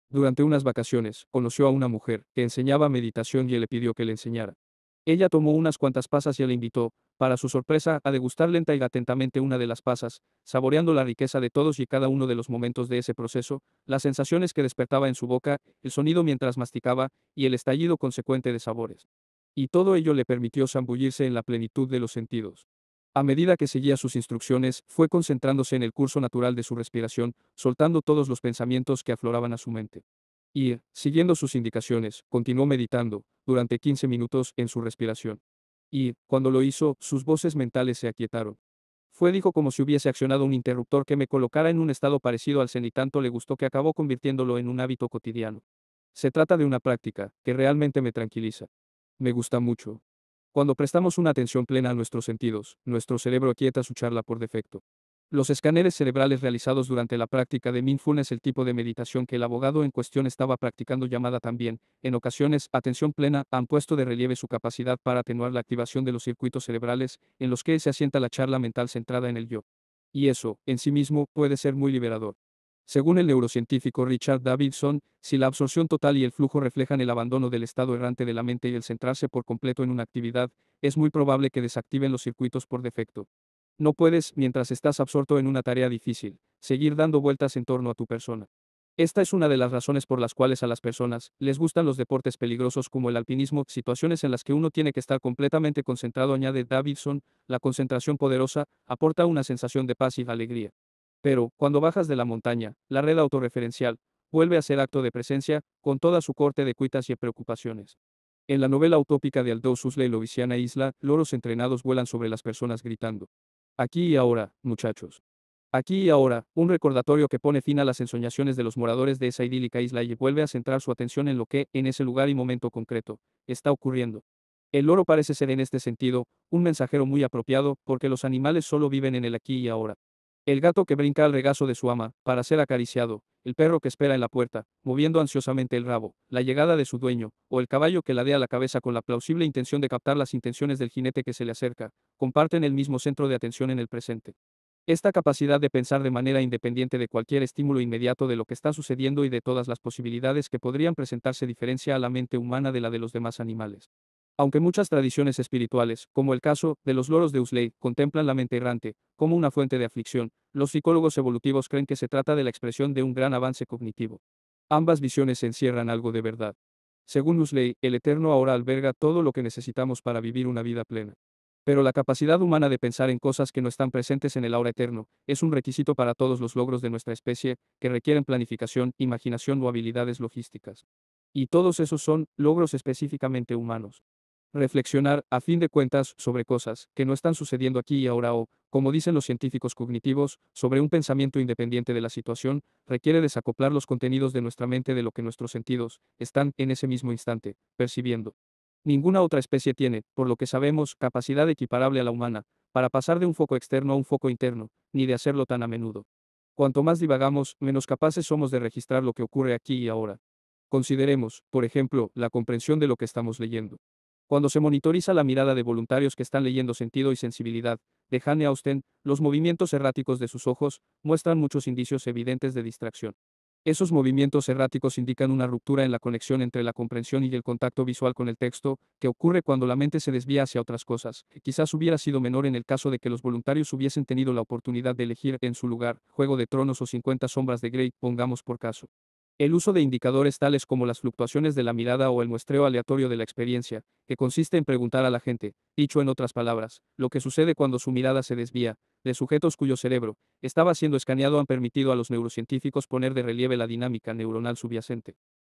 Durante unas vacaciones, conoció a una mujer que enseñaba meditación y le pidió que le enseñara. Ella tomó unas cuantas pasas y le invitó, para su sorpresa, a degustar lenta y atentamente una de las pasas, saboreando la riqueza de todos y cada uno de los momentos de ese proceso, las sensaciones que despertaba en su boca, el sonido mientras masticaba, y el estallido consecuente de sabores. Y todo ello le permitió zambullirse en la plenitud de los sentidos. A medida que seguía sus instrucciones, fue concentrándose en el curso natural de su respiración, soltando todos los pensamientos que afloraban a su mente. Y, siguiendo sus indicaciones, continuó meditando, durante 15 minutos, en su respiración. Y, cuando lo hizo, sus voces mentales se aquietaron. Fue dijo como si hubiese accionado un interruptor que me colocara en un estado parecido al zen y tanto le gustó que acabó convirtiéndolo en un hábito cotidiano. Se trata de una práctica, que realmente me tranquiliza. Me gusta mucho. Cuando prestamos una atención plena a nuestros sentidos, nuestro cerebro aquieta su charla por defecto. Los escáneres cerebrales realizados durante la práctica de mindfulness, el tipo de meditación que el abogado en cuestión estaba practicando, llamada también, en ocasiones, atención plena, han puesto de relieve su capacidad para atenuar la activación de los circuitos cerebrales en los que se asienta la charla mental centrada en el yo. Y eso, en sí mismo, puede ser muy liberador. Según el neurocientífico Richard Davidson, si la absorción total y el flujo reflejan el abandono del estado errante de la mente y el centrarse por completo en una actividad, es muy probable que desactiven los circuitos por defecto. No puedes, mientras estás absorto en una tarea difícil, seguir dando vueltas en torno a tu persona. Esta es una de las razones por las cuales a las personas les gustan los deportes peligrosos como el alpinismo, situaciones en las que uno tiene que estar completamente concentrado, añade Davidson, la concentración poderosa aporta una sensación de paz y alegría. Pero, cuando bajas de la montaña, la red autorreferencial vuelve a ser acto de presencia, con toda su corte de cuitas y preocupaciones. En la novela utópica de Aldous Huxley, Louisiana Isla, loros entrenados vuelan sobre las personas gritando. Aquí y ahora, muchachos. Aquí y ahora, un recordatorio que pone fin a las ensoñaciones de los moradores de esa idílica isla y vuelve a centrar su atención en lo que, en ese lugar y momento concreto, está ocurriendo. El loro parece ser en este sentido, un mensajero muy apropiado, porque los animales solo viven en el aquí y ahora. El gato que brinca al regazo de su ama, para ser acariciado, el perro que espera en la puerta, moviendo ansiosamente el rabo, la llegada de su dueño, o el caballo que ladea la cabeza con la plausible intención de captar las intenciones del jinete que se le acerca, comparten el mismo centro de atención en el presente. Esta capacidad de pensar de manera independiente de cualquier estímulo inmediato de lo que está sucediendo y de todas las posibilidades que podrían presentarse diferencia a la mente humana de la de los demás animales. Aunque muchas tradiciones espirituales, como el caso de los loros de Usley, contemplan la mente errante como una fuente de aflicción, los psicólogos evolutivos creen que se trata de la expresión de un gran avance cognitivo. Ambas visiones encierran algo de verdad. Según Usley, el Eterno ahora alberga todo lo que necesitamos para vivir una vida plena. Pero la capacidad humana de pensar en cosas que no están presentes en el ahora eterno es un requisito para todos los logros de nuestra especie, que requieren planificación, imaginación o habilidades logísticas. Y todos esos son logros específicamente humanos. Reflexionar, a fin de cuentas, sobre cosas que no están sucediendo aquí y ahora o, como dicen los científicos cognitivos, sobre un pensamiento independiente de la situación, requiere desacoplar los contenidos de nuestra mente de lo que nuestros sentidos están, en ese mismo instante, percibiendo. Ninguna otra especie tiene, por lo que sabemos, capacidad equiparable a la humana, para pasar de un foco externo a un foco interno, ni de hacerlo tan a menudo. Cuanto más divagamos, menos capaces somos de registrar lo que ocurre aquí y ahora. Consideremos, por ejemplo, la comprensión de lo que estamos leyendo. Cuando se monitoriza la mirada de voluntarios que están leyendo sentido y sensibilidad, de Hanne Austen, los movimientos erráticos de sus ojos muestran muchos indicios evidentes de distracción. Esos movimientos erráticos indican una ruptura en la conexión entre la comprensión y el contacto visual con el texto, que ocurre cuando la mente se desvía hacia otras cosas. que Quizás hubiera sido menor en el caso de que los voluntarios hubiesen tenido la oportunidad de elegir, en su lugar, Juego de Tronos o 50 Sombras de Grey, pongamos por caso. El uso de indicadores tales como las fluctuaciones de la mirada o el muestreo aleatorio de la experiencia, que consiste en preguntar a la gente, dicho en otras palabras, lo que sucede cuando su mirada se desvía, de sujetos cuyo cerebro estaba siendo escaneado han permitido a los neurocientíficos poner de relieve la dinámica neuronal subyacente.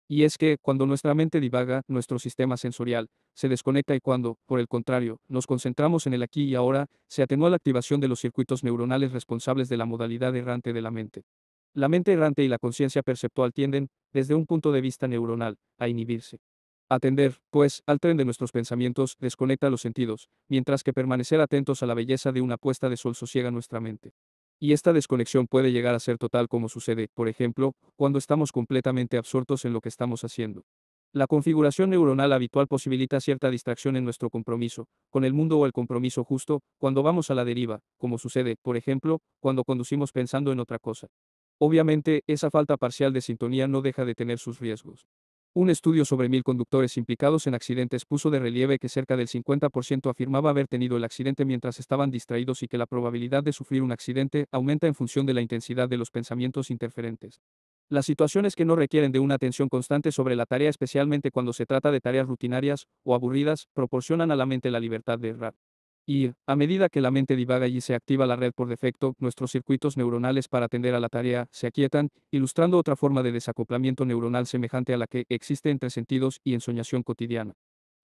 Y es que, cuando nuestra mente divaga, nuestro sistema sensorial se desconecta y cuando, por el contrario, nos concentramos en el aquí y ahora, se atenúa la activación de los circuitos neuronales responsables de la modalidad errante de la mente. La mente errante y la conciencia perceptual tienden, desde un punto de vista neuronal, a inhibirse. Atender, pues, al tren de nuestros pensamientos desconecta los sentidos, mientras que permanecer atentos a la belleza de una puesta de sol sosiega nuestra mente. Y esta desconexión puede llegar a ser total como sucede, por ejemplo, cuando estamos completamente absortos en lo que estamos haciendo. La configuración neuronal habitual posibilita cierta distracción en nuestro compromiso, con el mundo o el compromiso justo, cuando vamos a la deriva, como sucede, por ejemplo, cuando conducimos pensando en otra cosa. Obviamente, esa falta parcial de sintonía no deja de tener sus riesgos. Un estudio sobre mil conductores implicados en accidentes puso de relieve que cerca del 50% afirmaba haber tenido el accidente mientras estaban distraídos y que la probabilidad de sufrir un accidente aumenta en función de la intensidad de los pensamientos interferentes. Las situaciones que no requieren de una atención constante sobre la tarea, especialmente cuando se trata de tareas rutinarias o aburridas, proporcionan a la mente la libertad de errar. Y, a medida que la mente divaga y se activa la red por defecto, nuestros circuitos neuronales para atender a la tarea se aquietan, ilustrando otra forma de desacoplamiento neuronal semejante a la que existe entre sentidos y ensoñación cotidiana.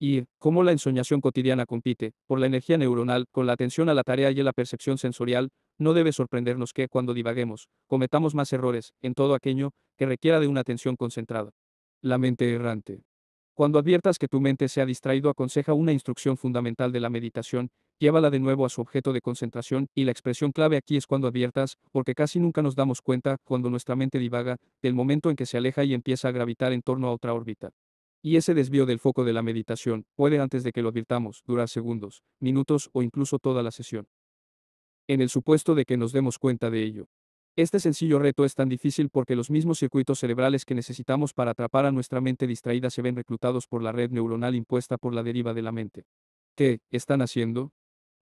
Y, como la ensoñación cotidiana compite, por la energía neuronal, con la atención a la tarea y la percepción sensorial, no debe sorprendernos que, cuando divaguemos, cometamos más errores, en todo aquello, que requiera de una atención concentrada. La mente errante. Cuando adviertas que tu mente se ha distraído, aconseja una instrucción fundamental de la meditación, llévala de nuevo a su objeto de concentración, y la expresión clave aquí es cuando adviertas, porque casi nunca nos damos cuenta, cuando nuestra mente divaga, del momento en que se aleja y empieza a gravitar en torno a otra órbita. Y ese desvío del foco de la meditación, puede antes de que lo advirtamos, durar segundos, minutos o incluso toda la sesión. En el supuesto de que nos demos cuenta de ello. Este sencillo reto es tan difícil porque los mismos circuitos cerebrales que necesitamos para atrapar a nuestra mente distraída se ven reclutados por la red neuronal impuesta por la deriva de la mente. ¿Qué están haciendo?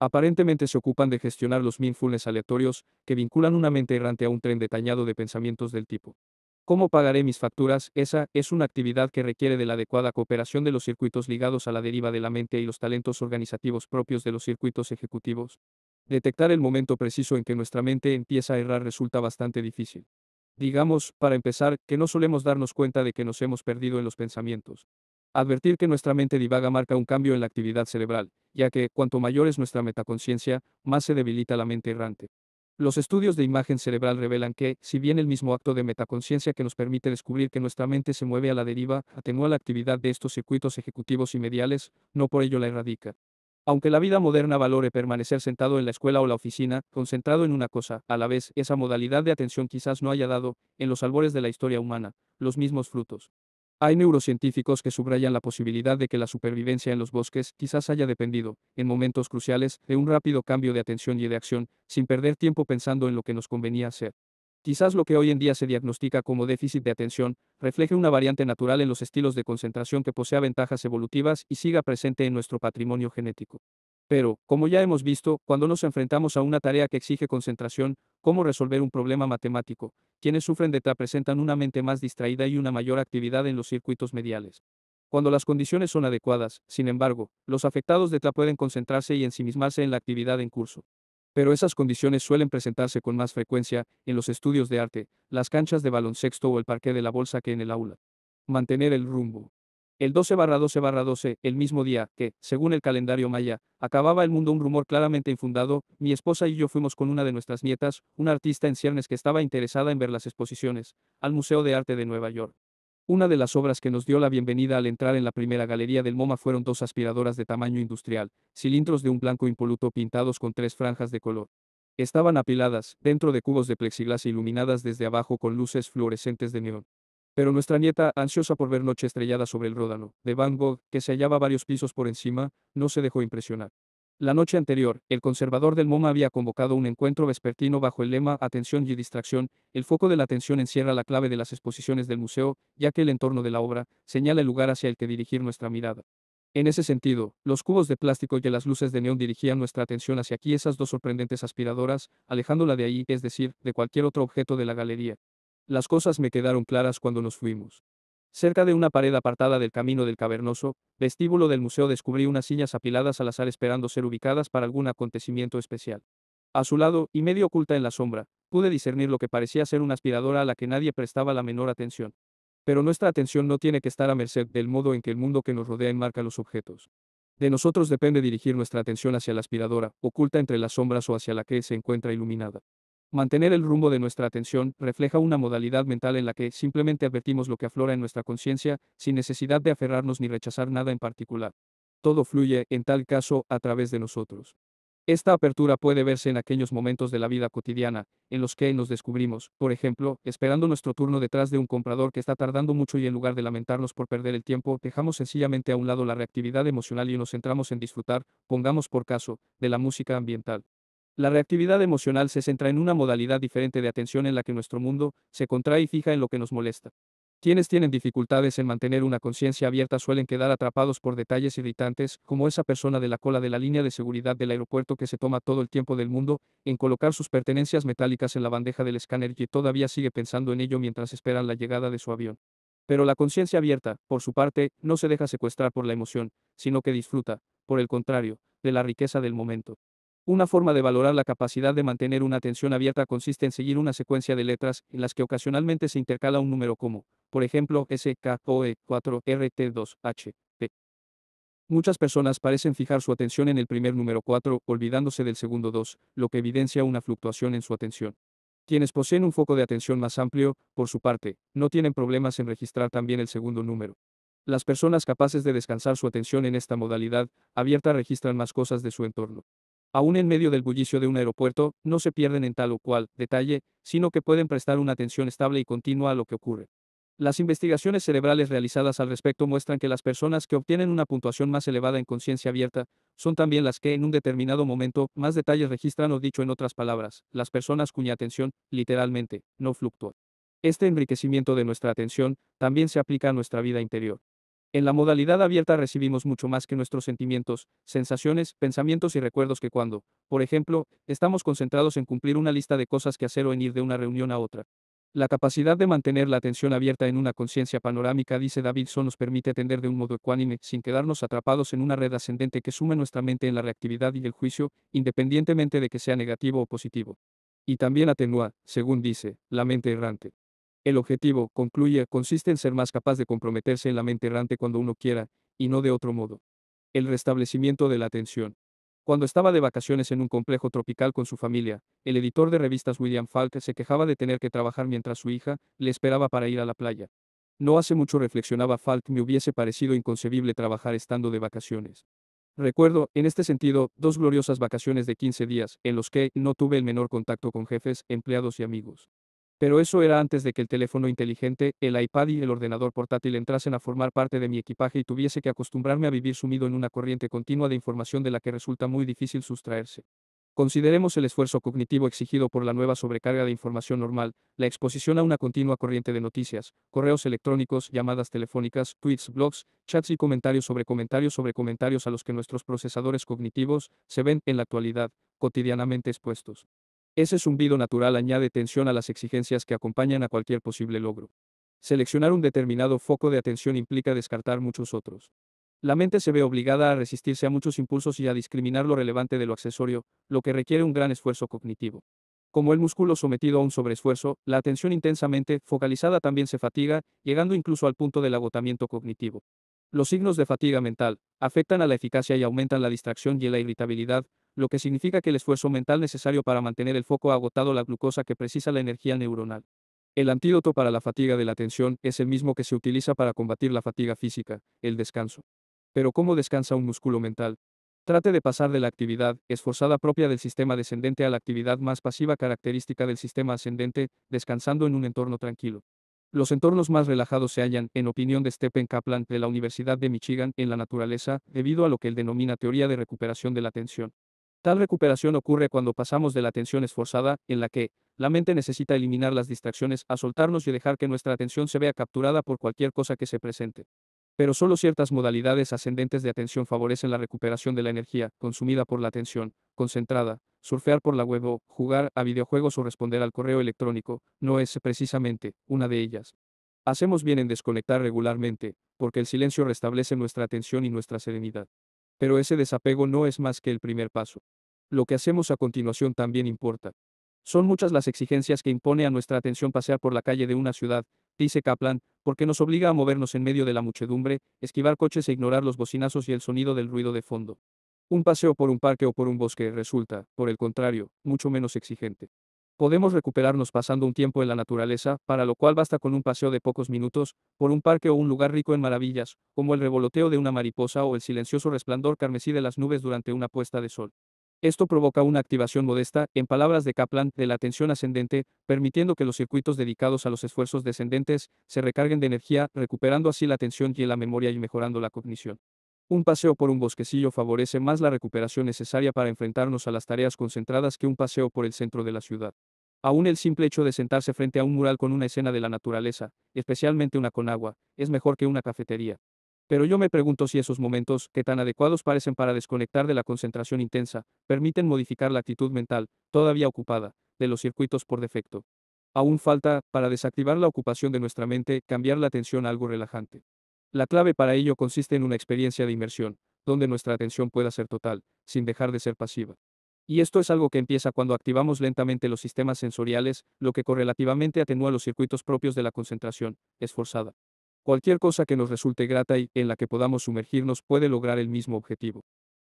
Aparentemente se ocupan de gestionar los mindfulness aleatorios, que vinculan una mente errante a un tren detallado de pensamientos del tipo. ¿Cómo pagaré mis facturas? Esa es una actividad que requiere de la adecuada cooperación de los circuitos ligados a la deriva de la mente y los talentos organizativos propios de los circuitos ejecutivos. Detectar el momento preciso en que nuestra mente empieza a errar resulta bastante difícil. Digamos, para empezar, que no solemos darnos cuenta de que nos hemos perdido en los pensamientos. Advertir que nuestra mente divaga marca un cambio en la actividad cerebral, ya que, cuanto mayor es nuestra metaconciencia, más se debilita la mente errante. Los estudios de imagen cerebral revelan que, si bien el mismo acto de metaconciencia que nos permite descubrir que nuestra mente se mueve a la deriva, atenúa la actividad de estos circuitos ejecutivos y mediales, no por ello la erradica. Aunque la vida moderna valore permanecer sentado en la escuela o la oficina, concentrado en una cosa, a la vez, esa modalidad de atención quizás no haya dado, en los albores de la historia humana, los mismos frutos. Hay neurocientíficos que subrayan la posibilidad de que la supervivencia en los bosques quizás haya dependido, en momentos cruciales, de un rápido cambio de atención y de acción, sin perder tiempo pensando en lo que nos convenía hacer. Quizás lo que hoy en día se diagnostica como déficit de atención refleje una variante natural en los estilos de concentración que posea ventajas evolutivas y siga presente en nuestro patrimonio genético. Pero, como ya hemos visto, cuando nos enfrentamos a una tarea que exige concentración, como resolver un problema matemático, quienes sufren de TRA presentan una mente más distraída y una mayor actividad en los circuitos mediales. Cuando las condiciones son adecuadas, sin embargo, los afectados de TRA pueden concentrarse y ensimismarse en la actividad en curso. Pero esas condiciones suelen presentarse con más frecuencia en los estudios de arte, las canchas de baloncesto o el parque de la bolsa que en el aula. Mantener el rumbo. El 12-12-12, el mismo día que, según el calendario maya, acababa el mundo un rumor claramente infundado, mi esposa y yo fuimos con una de nuestras nietas, una artista en ciernes que estaba interesada en ver las exposiciones, al Museo de Arte de Nueva York. Una de las obras que nos dio la bienvenida al entrar en la primera galería del MoMA fueron dos aspiradoras de tamaño industrial, cilindros de un blanco impoluto pintados con tres franjas de color. Estaban apiladas, dentro de cubos de plexiglas iluminadas desde abajo con luces fluorescentes de neón. Pero nuestra nieta, ansiosa por ver Noche estrellada sobre el ródano, de Van Gogh, que se hallaba varios pisos por encima, no se dejó impresionar. La noche anterior, el conservador del MoMA había convocado un encuentro vespertino bajo el lema Atención y distracción. El foco de la atención encierra la clave de las exposiciones del museo, ya que el entorno de la obra señala el lugar hacia el que dirigir nuestra mirada. En ese sentido, los cubos de plástico y las luces de neón dirigían nuestra atención hacia aquí esas dos sorprendentes aspiradoras, alejándola de ahí, es decir, de cualquier otro objeto de la galería. Las cosas me quedaron claras cuando nos fuimos. Cerca de una pared apartada del camino del cavernoso, vestíbulo del museo descubrí unas sillas apiladas al azar esperando ser ubicadas para algún acontecimiento especial. A su lado, y medio oculta en la sombra, pude discernir lo que parecía ser una aspiradora a la que nadie prestaba la menor atención. Pero nuestra atención no tiene que estar a merced del modo en que el mundo que nos rodea enmarca los objetos. De nosotros depende dirigir nuestra atención hacia la aspiradora, oculta entre las sombras o hacia la que se encuentra iluminada. Mantener el rumbo de nuestra atención refleja una modalidad mental en la que simplemente advertimos lo que aflora en nuestra conciencia, sin necesidad de aferrarnos ni rechazar nada en particular. Todo fluye, en tal caso, a través de nosotros. Esta apertura puede verse en aquellos momentos de la vida cotidiana, en los que nos descubrimos, por ejemplo, esperando nuestro turno detrás de un comprador que está tardando mucho y en lugar de lamentarnos por perder el tiempo, dejamos sencillamente a un lado la reactividad emocional y nos centramos en disfrutar, pongamos por caso, de la música ambiental. La reactividad emocional se centra en una modalidad diferente de atención en la que nuestro mundo se contrae y fija en lo que nos molesta. Quienes tienen dificultades en mantener una conciencia abierta suelen quedar atrapados por detalles irritantes, como esa persona de la cola de la línea de seguridad del aeropuerto que se toma todo el tiempo del mundo en colocar sus pertenencias metálicas en la bandeja del escáner y todavía sigue pensando en ello mientras esperan la llegada de su avión. Pero la conciencia abierta, por su parte, no se deja secuestrar por la emoción, sino que disfruta, por el contrario, de la riqueza del momento. Una forma de valorar la capacidad de mantener una atención abierta consiste en seguir una secuencia de letras en las que ocasionalmente se intercala un número como, por ejemplo, SKOE4RT2H. Muchas personas parecen fijar su atención en el primer número 4, olvidándose del segundo 2, lo que evidencia una fluctuación en su atención. Quienes poseen un foco de atención más amplio, por su parte, no tienen problemas en registrar también el segundo número. Las personas capaces de descansar su atención en esta modalidad abierta registran más cosas de su entorno. Aún en medio del bullicio de un aeropuerto, no se pierden en tal o cual detalle, sino que pueden prestar una atención estable y continua a lo que ocurre. Las investigaciones cerebrales realizadas al respecto muestran que las personas que obtienen una puntuación más elevada en conciencia abierta, son también las que en un determinado momento más detalles registran o dicho en otras palabras, las personas cuya atención, literalmente, no fluctúa. Este enriquecimiento de nuestra atención también se aplica a nuestra vida interior. En la modalidad abierta recibimos mucho más que nuestros sentimientos, sensaciones, pensamientos y recuerdos que cuando, por ejemplo, estamos concentrados en cumplir una lista de cosas que hacer o en ir de una reunión a otra. La capacidad de mantener la atención abierta en una conciencia panorámica, dice Davidson, nos permite atender de un modo ecuánime, sin quedarnos atrapados en una red ascendente que sume nuestra mente en la reactividad y el juicio, independientemente de que sea negativo o positivo. Y también atenúa, según dice, la mente errante. El objetivo, concluye, consiste en ser más capaz de comprometerse en la mente errante cuando uno quiera, y no de otro modo. El restablecimiento de la atención. Cuando estaba de vacaciones en un complejo tropical con su familia, el editor de revistas William Falk se quejaba de tener que trabajar mientras su hija le esperaba para ir a la playa. No hace mucho reflexionaba Falk, me hubiese parecido inconcebible trabajar estando de vacaciones. Recuerdo, en este sentido, dos gloriosas vacaciones de 15 días, en los que no tuve el menor contacto con jefes, empleados y amigos. Pero eso era antes de que el teléfono inteligente, el iPad y el ordenador portátil entrasen a formar parte de mi equipaje y tuviese que acostumbrarme a vivir sumido en una corriente continua de información de la que resulta muy difícil sustraerse. Consideremos el esfuerzo cognitivo exigido por la nueva sobrecarga de información normal, la exposición a una continua corriente de noticias, correos electrónicos, llamadas telefónicas, tweets, blogs, chats y comentarios sobre comentarios sobre comentarios a los que nuestros procesadores cognitivos se ven, en la actualidad, cotidianamente expuestos. Ese zumbido natural añade tensión a las exigencias que acompañan a cualquier posible logro. Seleccionar un determinado foco de atención implica descartar muchos otros. La mente se ve obligada a resistirse a muchos impulsos y a discriminar lo relevante de lo accesorio, lo que requiere un gran esfuerzo cognitivo. Como el músculo sometido a un sobreesfuerzo, la atención intensamente focalizada también se fatiga, llegando incluso al punto del agotamiento cognitivo. Los signos de fatiga mental afectan a la eficacia y aumentan la distracción y la irritabilidad, lo que significa que el esfuerzo mental necesario para mantener el foco ha agotado la glucosa que precisa la energía neuronal. El antídoto para la fatiga de la atención es el mismo que se utiliza para combatir la fatiga física, el descanso. Pero ¿cómo descansa un músculo mental? Trate de pasar de la actividad esforzada propia del sistema descendente a la actividad más pasiva característica del sistema ascendente, descansando en un entorno tranquilo. Los entornos más relajados se hallan, en opinión de Stephen Kaplan de la Universidad de Michigan, en la naturaleza, debido a lo que él denomina teoría de recuperación de la atención. Tal recuperación ocurre cuando pasamos de la atención esforzada, en la que, la mente necesita eliminar las distracciones, a soltarnos y dejar que nuestra atención se vea capturada por cualquier cosa que se presente. Pero solo ciertas modalidades ascendentes de atención favorecen la recuperación de la energía, consumida por la atención, concentrada, surfear por la web o jugar a videojuegos o responder al correo electrónico, no es precisamente una de ellas. Hacemos bien en desconectar regularmente, porque el silencio restablece nuestra atención y nuestra serenidad. Pero ese desapego no es más que el primer paso. Lo que hacemos a continuación también importa. Son muchas las exigencias que impone a nuestra atención pasear por la calle de una ciudad, dice Kaplan, porque nos obliga a movernos en medio de la muchedumbre, esquivar coches e ignorar los bocinazos y el sonido del ruido de fondo. Un paseo por un parque o por un bosque resulta, por el contrario, mucho menos exigente. Podemos recuperarnos pasando un tiempo en la naturaleza, para lo cual basta con un paseo de pocos minutos, por un parque o un lugar rico en maravillas, como el revoloteo de una mariposa o el silencioso resplandor carmesí de las nubes durante una puesta de sol. Esto provoca una activación modesta, en palabras de Kaplan, de la atención ascendente, permitiendo que los circuitos dedicados a los esfuerzos descendentes se recarguen de energía, recuperando así la atención y la memoria y mejorando la cognición. Un paseo por un bosquecillo favorece más la recuperación necesaria para enfrentarnos a las tareas concentradas que un paseo por el centro de la ciudad. Aún el simple hecho de sentarse frente a un mural con una escena de la naturaleza, especialmente una con agua, es mejor que una cafetería. Pero yo me pregunto si esos momentos, que tan adecuados parecen para desconectar de la concentración intensa, permiten modificar la actitud mental, todavía ocupada, de los circuitos por defecto. Aún falta, para desactivar la ocupación de nuestra mente, cambiar la atención a algo relajante. La clave para ello consiste en una experiencia de inmersión, donde nuestra atención pueda ser total, sin dejar de ser pasiva. Y esto es algo que empieza cuando activamos lentamente los sistemas sensoriales, lo que correlativamente atenúa los circuitos propios de la concentración, esforzada. Cualquier cosa que nos resulte grata y en la que podamos sumergirnos puede lograr el mismo objetivo.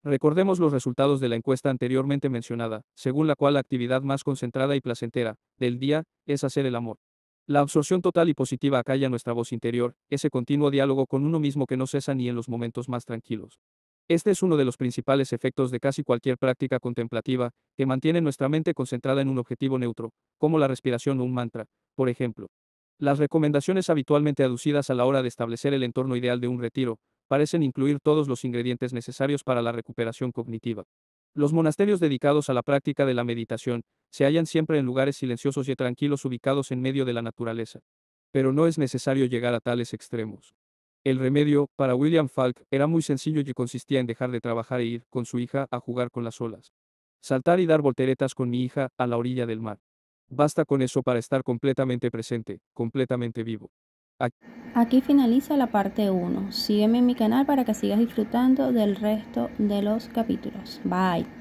Recordemos los resultados de la encuesta anteriormente mencionada, según la cual la actividad más concentrada y placentera del día es hacer el amor. La absorción total y positiva acalla nuestra voz interior, ese continuo diálogo con uno mismo que no cesa ni en los momentos más tranquilos. Este es uno de los principales efectos de casi cualquier práctica contemplativa, que mantiene nuestra mente concentrada en un objetivo neutro, como la respiración o un mantra, por ejemplo. Las recomendaciones habitualmente aducidas a la hora de establecer el entorno ideal de un retiro, parecen incluir todos los ingredientes necesarios para la recuperación cognitiva. Los monasterios dedicados a la práctica de la meditación se hallan siempre en lugares silenciosos y tranquilos ubicados en medio de la naturaleza. Pero no es necesario llegar a tales extremos. El remedio, para William Falk, era muy sencillo y consistía en dejar de trabajar e ir, con su hija, a jugar con las olas. Saltar y dar volteretas con mi hija, a la orilla del mar. Basta con eso para estar completamente presente, completamente vivo. Aquí, finaliza la parte 1. Sígueme en mi canal para que sigas disfrutando del resto de los capítulos. Bye.